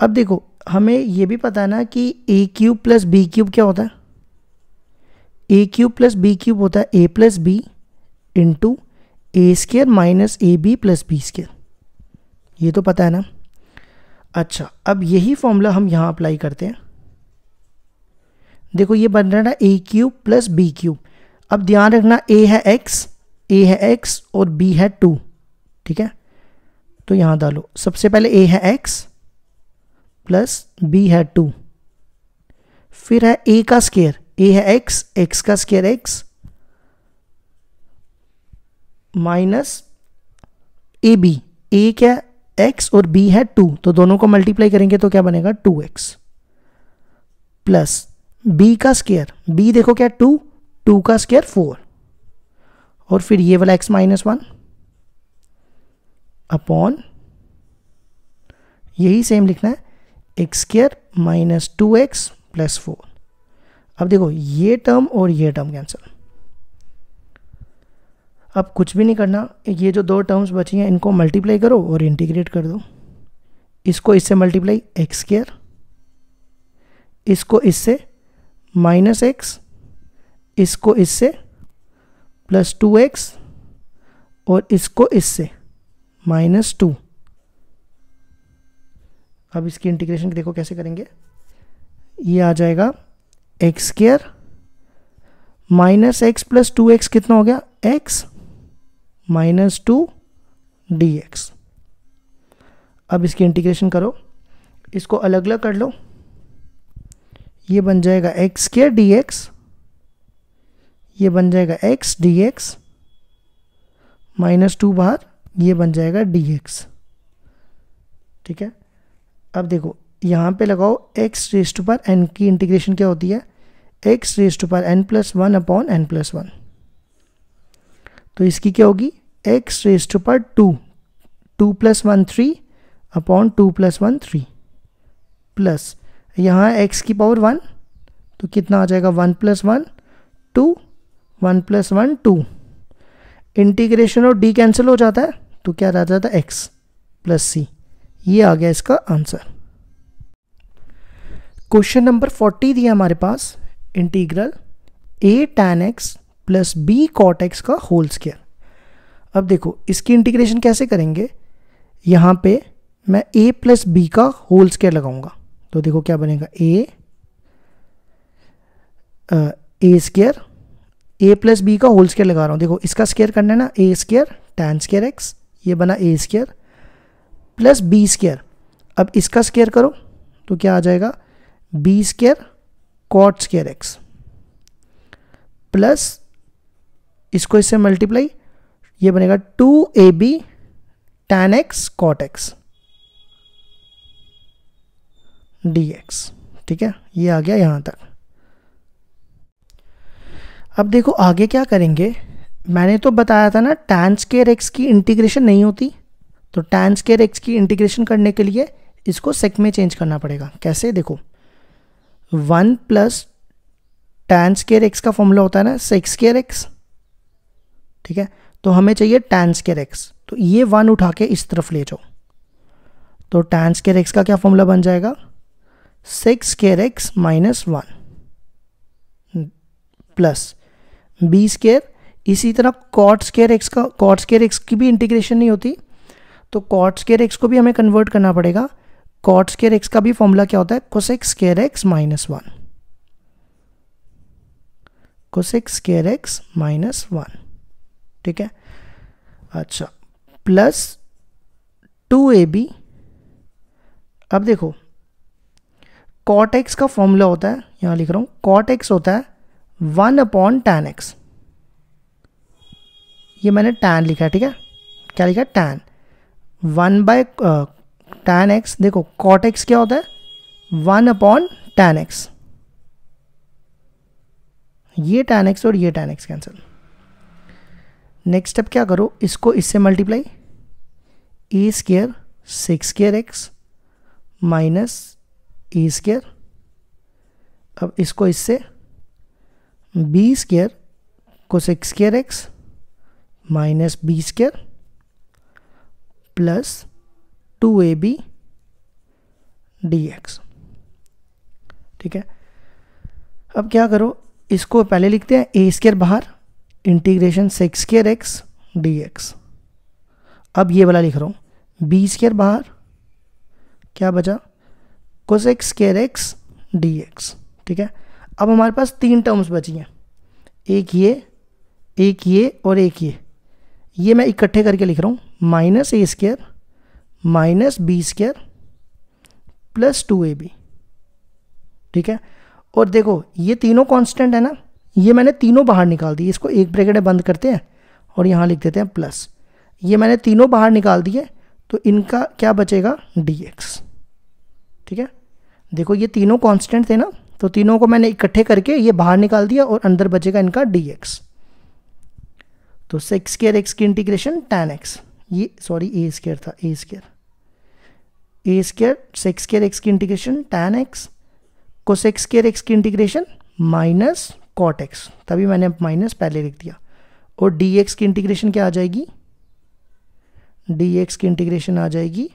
अब देखो हमें ये भी पता है ना कि a cube plus b cube क्या होता है a cube plus b cube होता है a plus b into a square minus a b plus b square ये तो पता है ना अच्छा अब यही फॉर्मूला हम यहाँ अप्लाई करते हैं देखो ये बन रहा है ना a cube plus b cube अब ध्यान रखना ए है एक्स ए है एक्स और बी है टू ठीक है तो यहां डालो सबसे पहले ए है एक्स प्लस बी है टू फिर है ए का स्केयर ए है एक्स एक्स का square x minus a b a क्या एक्स और बी है टू तो दोनों को मल्टीप्लाई करेंगे तो क्या बनेगा टू एक्स प्लस बी का स्केयर बी देखो क्या टू टू का स्केयर फोर और फिर ये वाला एक्स माइनस वन अपॉन यही सेम लिखना है x square minus two x plus four अब देखो ये टर्म और ये टर्म कैंसिल अब कुछ भी नहीं करना ये जो दो टर्म्स बची हैं इनको मल्टीप्लाई करो और इंटीग्रेट कर दो इसको इससे मल्टीप्लाई एक्स स्क्र इसको इससे माइनस एक्स इसको इससे प्लस टू एक्स और इसको इससे माइनस टू अब इसकी इंटीग्रेशन देखो कैसे करेंगे ये आ जाएगा x square minus x plus two x कितना हो गया x minus two d x अब इसकी इंटीग्रेशन करो इसको अलग अलग कर लो ये बन जाएगा एक्स स्केयर डी एक्स ये बन जाएगा x d x minus two बाहर ये बन जाएगा डी एक्स ठीक है अब देखो यहाँ पे लगाओ एक्स रेस्ट पर एन की इंटीग्रेशन क्या होती है एक्स रेस्ट पर n plus one upon n plus one तो इसकी क्या होगी x rest power two two plus one three upon two plus one three plus यहाँ एक्स की पावर वन तो कितना आ जाएगा one plus one two one plus one two integration और डी कैंसिल हो जाता है तो क्या रह जाता है एक्स प्लस सी ये आ गया इसका आंसर क्वेश्चन नंबर फोर्टी दिया हमारे पास integral a tan x plus b cot x का होल स्केयर अब देखो इसकी इंटीग्रेशन कैसे करेंगे यहाँ पे मैं ए प्लस बी का होल स्केयर लगाऊंगा तो देखो क्या बनेगा a a square a plus B का होल स्केयर लगा रहा हूँ देखो इसका स्केयर करना है ना a square tan square x ये बना a square plus b square अब इसका स्केयर करो तो क्या आ जाएगा b square cot square x plus इसको इससे मल्टीप्लाई ये बनेगा टू ए b tan x cot x d x ठीक है ये आ गया यहां तक अब देखो आगे क्या करेंगे मैंने तो बताया था ना टैन स्केयर एक्स की इंटीग्रेशन नहीं होती तो टैन स्केयर एक्स की इंटीग्रेशन करने के लिए इसको सेक में चेंज करना पड़ेगा कैसे देखो one plus tan square x का फॉर्मूला होता है ना सेक्स स्केयर एक्स ठीक है तो हमें चाहिए टैन स्केयर एक्स तो ये वन उठा के इस तरफ ले जाओ तो टैन स्केयर एक्स का क्या फॉर्मूला बन जाएगा sec square x minus one plus b square इसी तरह कॉट्स केयर एक्स का कॉट्स केयर एक्स की भी इंटीग्रेशन नहीं होती तो कॉट्स केयर एक्स को भी हमें कन्वर्ट करना पड़ेगा कॉट्स केयर एक्स का भी फॉर्मूला क्या होता है cosec square x minus one cosec square x minus one ठीक है अच्छा प्लस टू ए बी अब देखो कॉट एक्स का फॉर्मूला होता है यहां लिख रहा हूँ कॉट एक्स होता है वन अपॉन टेन एक्स ये मैंने टैन लिखा है ठीक है क्या लिखा tan one by tan x देखो कॉट एक्स क्या होता है वन अपॉन टैन एक्स ये टैन एक्स और ये tan x cancel next step क्या करो इसको इससे multiply a square sec square x minus a square अब इसको इससे बी स्केयर को sec square x minus B square plus two ए बी डी एक्स ठीक है अब क्या करो इसको पहले लिखते हैं ए स्केयर बाहर integration sec square x d x अब ये वाला लिख रहा हूँ बी स्केयर बाहर क्या बचा x square x d x ठीक है अब हमारे पास तीन टर्म्स बची हैं एक ये एक ये और एक ये ये मैं इकट्ठे करके लिख रहा हूँ minus a square minus b square plus two A b ठीक है और देखो ये तीनों कांस्टेंट है ना ये मैंने तीनों बाहर निकाल दिए इसको एक ब्रैकेट में बंद करते हैं और यहाँ लिख देते हैं प्लस ये मैंने तीनों बाहर निकाल दिए तो इनका क्या बचेगा डी एक्स ठीक है देखो ये तीनों कॉन्स्टेंट थे ना तो तीनों को मैंने इकट्ठे करके ये बाहर निकाल दिया और अंदर बचेगा इनका डी एक्स तो सेक्स स्केयर एक्स की इंटीग्रेशन टैन एक्स ये सॉरी ए स्केयर था a square a square sec square x की इंटीग्रेशन टैन एक्स को सेक्स स्केयर एक्स की इंटीग्रेशन माइनस कॉट एक्स तभी मैंने माइनस पहले लिख दिया और डी एक्स की इंटीग्रेशन क्या आ जाएगी डी एक्स की इंटीग्रेशन आ जाएगी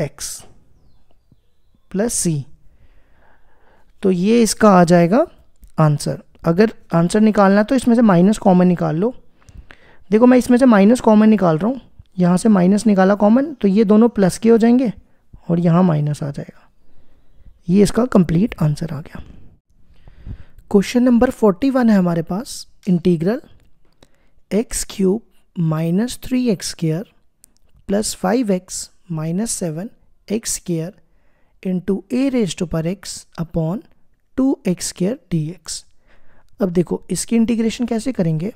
एक्स प्लस सी तो ये इसका आ जाएगा आंसर अगर आंसर निकालना है तो इसमें से माइनस कॉमन निकाल लो देखो मैं इसमें से माइनस कॉमन निकाल रहा हूँ यहाँ से माइनस निकाला कॉमन तो ये दोनों प्लस के हो जाएंगे और यहाँ माइनस आ जाएगा ये इसका कंप्लीट आंसर आ गया क्वेश्चन नंबर फोर्टी वन है हमारे पास integral x cube minus three x square plus five x minus seven x square into a raise to power x upon two x square d x अब देखो इसकी integration कैसे करेंगे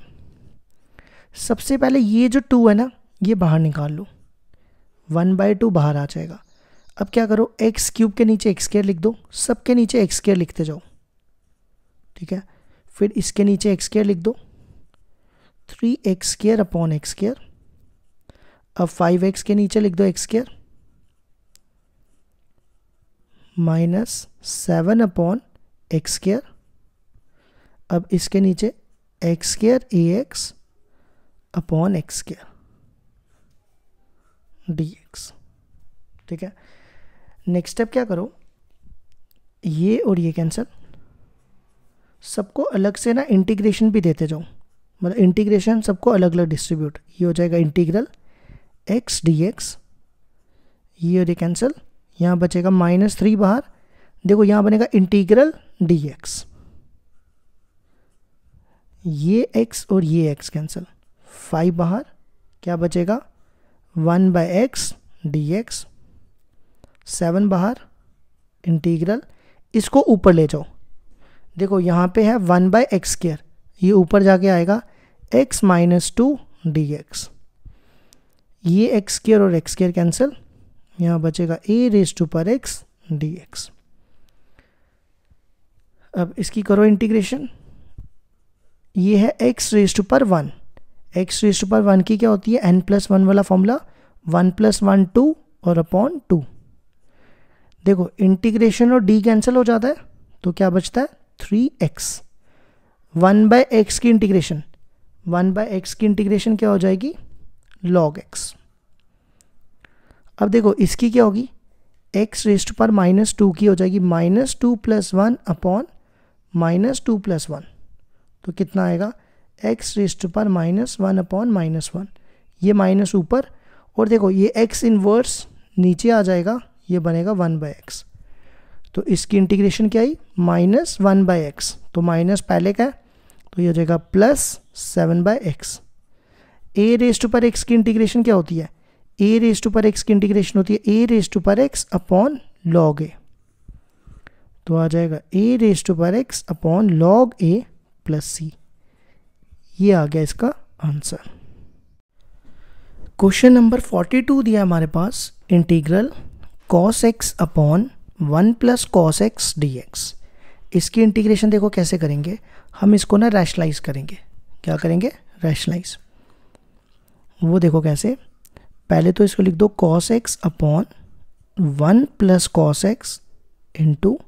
सबसे पहले ये जो टू है ना ये बाहर निकाल लो वन बाय टू बाहर आ जाएगा अब क्या करो एक्स क्यूब के नीचे एक्स केयर लिख दो सबके नीचे एक्स केयर लिखते जाओ ठीक है फिर इसके नीचे एक्स केयर लिख दो three x square upon x square अब फाइव एक्स के नीचे लिख दो x square minus seven upon x square अब इसके नीचे x square a x upon x square d x ठीक है नेक्स्ट स्टेप क्या करो ये और ये कैंसल सबको अलग से ना इंटीग्रेशन भी देते जाओ मतलब इंटीग्रेशन सबको अलग अलग डिस्ट्रीब्यूट ये हो जाएगा इंटीग्रल एक्स डी एक्स ये और ये कैंसिल यहाँ बचेगा माइनस थ्री बाहर देखो यहाँ बनेगा इंटीग्रल डी एक्स ये एक्स और ये एक्स कैंसिल फाइव बाहर क्या बचेगा one by x d x seven बाहर इंटीग्रल इसको ऊपर ले जाओ देखो यहाँ पे है वन बाय एक्स स्केयर ये ऊपर जाके आएगा x minus two d x ये एक्स स्केयर और एक्स स्केयर कैंसिल यहाँ बचेगा a raise to power x d x अब इसकी करो इंटीग्रेशन ये है x raise to power one x raise to power one की क्या होती है एन प्लस वन वाला formula one plus one two और अपॉन टू देखो इंटीग्रेशन और डी कैंसिल हो जाता है तो क्या बचता है three x one by x की इंटीग्रेशन वन बाय एक्स की इंटीग्रेशन क्या हो जाएगी लॉग एक्स अब देखो इसकी क्या होगी एक्स रेस्ट पर माइनस टू की हो जाएगी minus two plus one upon minus two plus one तो कितना आएगा एक्स रेस्ट पर minus one upon minus one ये माइनस ऊपर और देखो ये एक्स इनवर्स नीचे आ जाएगा ये बनेगा वन बाय एक्स तो इसकी इंटीग्रेशन क्या आई माइनस वन बाय एक्स तो माइनस पहले का है तो ये हो जाएगा plus seven by x a raised पर एक्स की इंटीग्रेशन क्या होती है ए रेस्ट पर एक्स की इंटीग्रेशन होती है ए रेस्ट पर एक्स अपॉन लॉग ए तो आ जाएगा ए रेस्ट पर x upon log a plus सी ये आ गया इसका आंसर क्वेश्चन नंबर 42 दिया हमारे पास integral cos x upon one plus cos x d x इसकी इंटीग्रेशन देखो कैसे करेंगे हम इसको ना रैशलाइज करेंगे क्या करेंगे रैशलाइज वो देखो कैसे पहले तो इसको लिख दो cos x upon one plus cos x into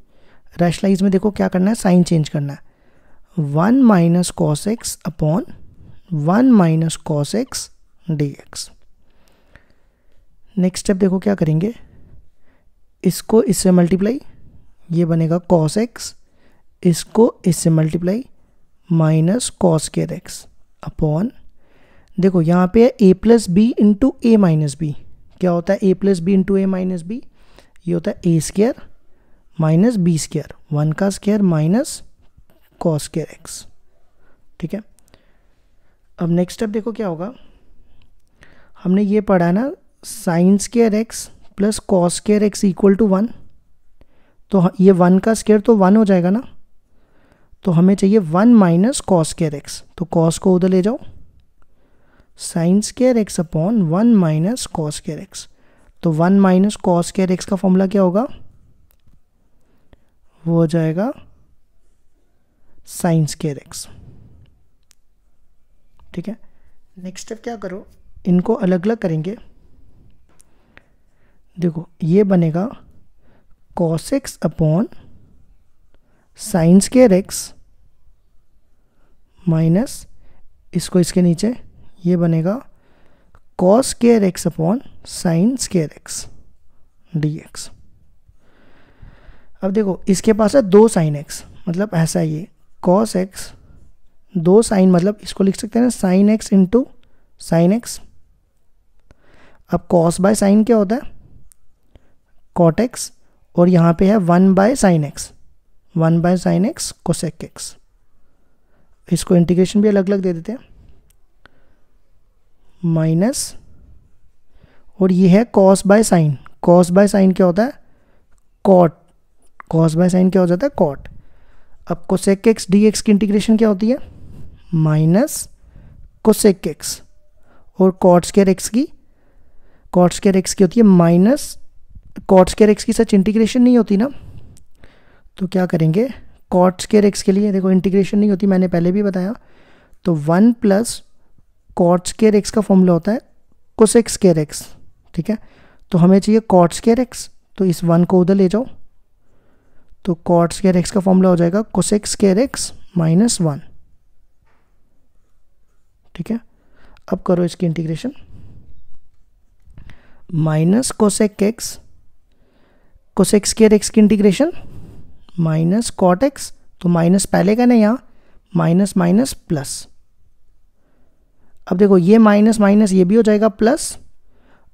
rationalise में देखो क्या करना है साइन चेंज करना है one minus cos x upon one minus cos x d x next step देखो क्या करेंगे इसको इससे मल्टीप्लाई ये बनेगा कॉस एक्स इसको इससे multiply minus cos square x upon देखो यहाँ पे है a plus b into a minus b क्या होता है a plus b into a minus b ये होता है ए square minus B square one का square minus cos square x ठीक है अब नेक्स्ट स्टेप देखो क्या होगा हमने ये पढ़ा ना sine square x plus cos square x equal to one तो ये वन का स्केयर तो वन हो जाएगा ना तो हमें चाहिए one minus cos square x तो कॉस को उधर ले जाओ sine square x upon one minus cos square x तो one minus cos square x का फॉर्मूला क्या होगा वो हो जाएगा साइंस केयर एक्स ठीक है नेक्स्ट स्टेप क्या करो इनको अलग अलग करेंगे देखो ये बनेगा cos x upon sine square x minus इसको इसके नीचे ये बनेगा cos square x upon sine square x d x अब देखो इसके पास है दो साइन एक्स मतलब ऐसा ये कॉस एक्स दो साइन मतलब इसको लिख सकते हैं ना sine x into sine x अब कॉस बाय साइन क्या होता है कॉट एक्स और यहाँ पे है one by sine x one by sine x cosec x इसको इंटीग्रेशन भी अलग अलग दे देते हैं माइनस और ये है cos by sine cos by sine क्या होता है कॉट कॉस बाय साइन क्या हो जाता है कॉट अब कोसेक एक्स डी एक्स की इंटीग्रेशन क्या होती है माइनस कोसेक एक्स और कॉट स्केयर एक्स की कॉट केयर एक्स की होती है माइनस कॉट स्केयर एक्स की सच इंटीग्रेशन नहीं होती ना तो क्या करेंगे कॉट केयर एक्स के लिए देखो इंटीग्रेशन नहीं होती मैंने पहले भी बताया तो one plus cot square x का फॉर्मूला होता है कोसेक्स केयर एक्स ठीक है तो हमें चाहिए कॉट स्केयर एक्स तो इस वन को उधर ले जाओ तो कॉट स्केयर एक्स का फॉर्मूला हो जाएगा cosec square x minus one ठीक है अब करो इसकी integration minus cosec x cosec square x की इंटीग्रेशन माइनस कॉट एक्स तो माइनस पहले का नहीं यहाँ माइनस माइनस प्लस अब देखो ये माइनस माइनस ये भी हो जाएगा प्लस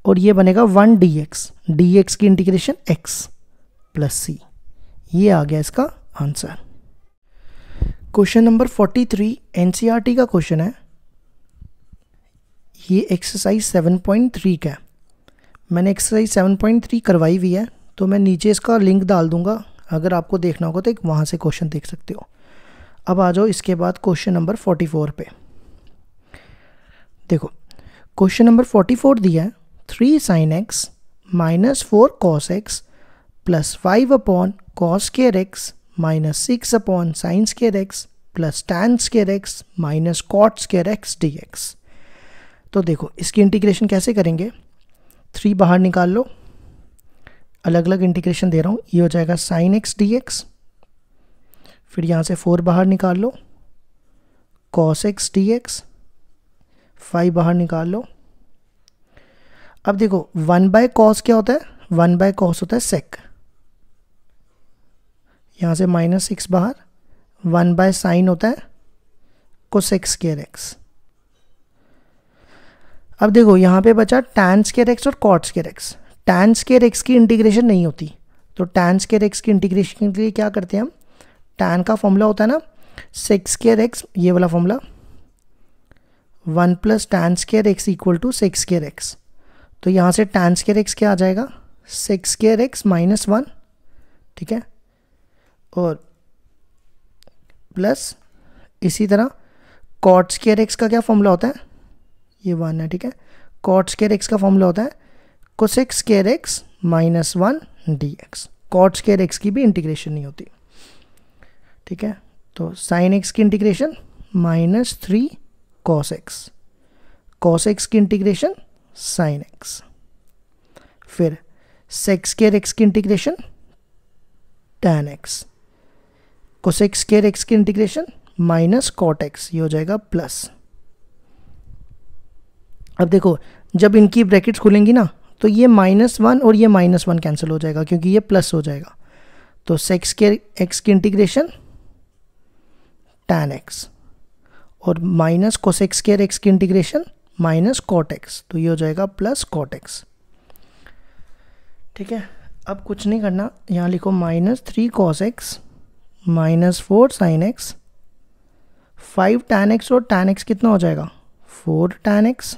और ये बनेगा one d x d x की इंटीग्रेशन एक्स प्लस सी ये आ गया इसका answer question number forty three एन का क्वेश्चन है ये एक्सरसाइज सेवन पॉइंट थ्री का है मैंने एक्सरसाइज सेवन पॉइंट थ्री करवाई हुई है तो मैं नीचे इसका लिंक डाल दूंगा अगर आपको देखना होगा तो एक वहाँ से क्वेश्चन देख सकते हो अब आ जाओ इसके बाद क्वेश्चन नंबर फोर्टी फोर पे देखो क्वेश्चन नंबर फोर्टी फोर दिया है three sine x minus four cos x plus five upon cos square x minus six upon sine square x plus tan square x minus cot square x d x तो देखो इसकी integration कैसे करेंगे three बाहर निकाल लो अलग अलग integration दे रहा हूँ ये हो जाएगा साइन एक्स डी एक्स फिर यहाँ से फोर बाहर निकाल लो cos x d x five बाहर निकाल लो अब देखो वन बाय कॉस क्या होता है वन बाय कॉस होता है सेक यहाँ से माइनस सिक्स बाहर वन बाय साइन होता है कोसेक स्केयर एक्स अब देखो यहाँ पे बचा टैन स्केयर एक्स और cot square x tan square x की इंटीग्रेशन नहीं होती तो टैन स्केयर एक्स की इंटीग्रेशन के लिए क्या करते हैं हम टैन का फॉर्मूला होता है ना सेक्स स्केयर एक्स ये वाला formula one plus tan square x equal to sec square x तो यहाँ से टैन स्केयर एक्स क्या आ जाएगा sec square x minus one ठीक है और प्लस इसी तरह कॉट स्केयर एक्स का क्या फॉर्मूला होता है ये वन है ठीक है कॉट स्केयर एक्स का फॉर्मूला होता है cosec square x minus one d x cot square x की भी इंटीग्रेशन नहीं होती ठीक है तो साइन एक्स की integration minus three cos x cos x की इंटीग्रेशन साइन एक्स फिर सेक्स केयर एक्स की integration tan x cosec square x की इंटीग्रेशन माइनस कॉट एक्स ये हो जाएगा प्लस अब देखो जब इनकी ब्रैकेट्स खुलेंगी ना तो ये माइनस वन और ये माइनस वन कैंसिल हो जाएगा क्योंकि ये प्लस हो जाएगा तो सेक्स के एक्स की इंटीग्रेशन टैन एक्स और माइनस कोसेक्स केयर एक्स की इंटीग्रेशन माइनस कॉट एक्स तो ये हो जाएगा प्लस कॉट एक्स ठीक है अब कुछ नहीं करना यहाँ लिखो minus three cos x minus four sine x five tan x और टैन एक्स कितना हो जाएगा four tan x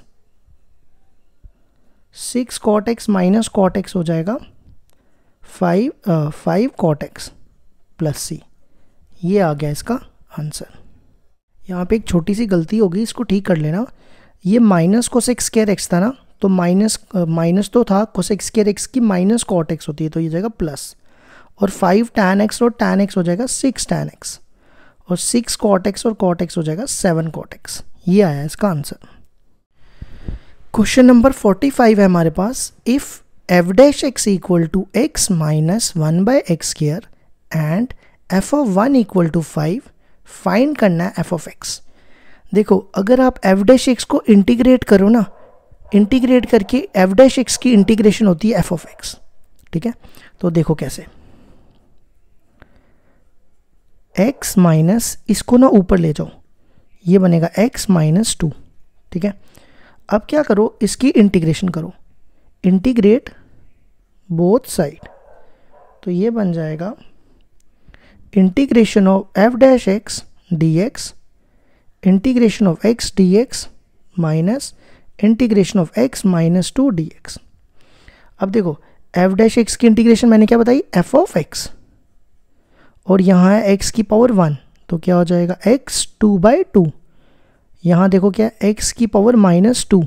six cot x minus cot x हो जाएगा five five cot x plus सी ये आ गया इसका आंसर यहाँ पे एक छोटी सी गलती होगी इसको ठीक कर लेना ये माइनस को सेक्स केयर एक्स था ना तो माइनस माइनस तो था कोसेक स्केयर एक्स की माइनस कॉट एक्स होती है तो ये जाएगा प्लस और फाइव टैन एक्स और टैन एक्स हो जाएगा सिक्स टैन एक्स और सिक्स कॉट एक्स और कॉट एक्स हो जाएगा सेवन कॉट एक्स ये आया इसका answer question number forty five है हमारे पास if f dash x equal to x minus one by x square and f of one equal to five find करना है एफ ऑफ एक्स देखो अगर आप एफ डैश एक्स को integrate करो ना इंटीग्रेट करके एफ डैश एक्स की इंटीग्रेशन होती है एफ ऑफ एक्स ठीक है तो देखो कैसे x माइनस इसको ना ऊपर ले जाओ ये बनेगा x माइनस टू ठीक है अब क्या करो इसकी इंटीग्रेशन करो इंटीग्रेट बोथ साइड तो ये बन जाएगा integration of f dash x d x integration of x d x minus integration of x minus two d x अब देखो एफ डैश एक्स की इंटीग्रेशन मैंने क्या बताई एफ ऑफ एक्स और यहाँ है एक्स की पावर वन तो क्या हो जाएगा एक्स टू बाई टू यहाँ देखो क्या एक्स की पावर माइनस टू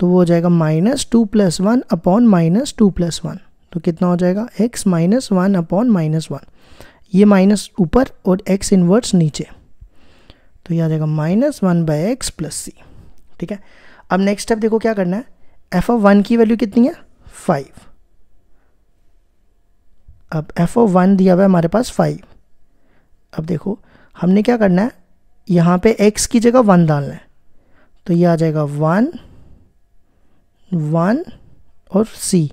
तो वो हो जाएगा minus two plus one upon minus two plus one तो कितना हो जाएगा x minus one upon minus one ये माइनस ऊपर और एक्स इन्वर्स नीचे तो यह आ जाएगा minus one by x plus c ठीक है अब नेक्स्ट स्टेप देखो क्या करना है एफ ऑफ वन की वैल्यू कितनी है फाइव अब एफ ओ वन दिया हुआ है हमारे पास फाइव अब देखो हमने क्या करना है यहाँ पे एक्स की जगह वन डालना है तो ये आ जाएगा वन वन और सी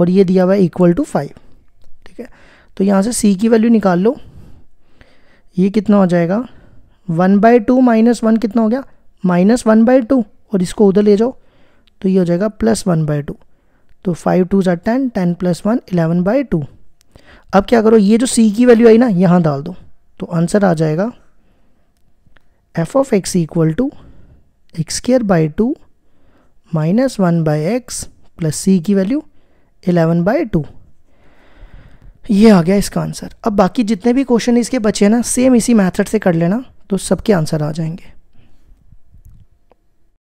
और ये दिया हुआ है इक्वल टू फाइव ठीक है तो यहाँ से सी की वैल्यू निकाल लो ये कितना हो जाएगा one by two minus one कितना हो गया माइनस वन बाई टू और इसको उधर ले जाओ तो ये हो जाएगा प्लस वन बाई टू तो फाइव टू ज़ा ten ten plus one eleven by two अब क्या करो ये जो सी की वैल्यू आई ना यहाँ डाल दो तो आंसर आ जाएगा f of x equal to x square by two minus one by x plus c की वैल्यू एलेवन बाई टू ये आ गया इसका आंसर अब बाकी जितने भी क्वेश्चन इसके बचे हैं ना सेम इसी मैथड से कर लेना तो सबके आंसर आ जाएंगे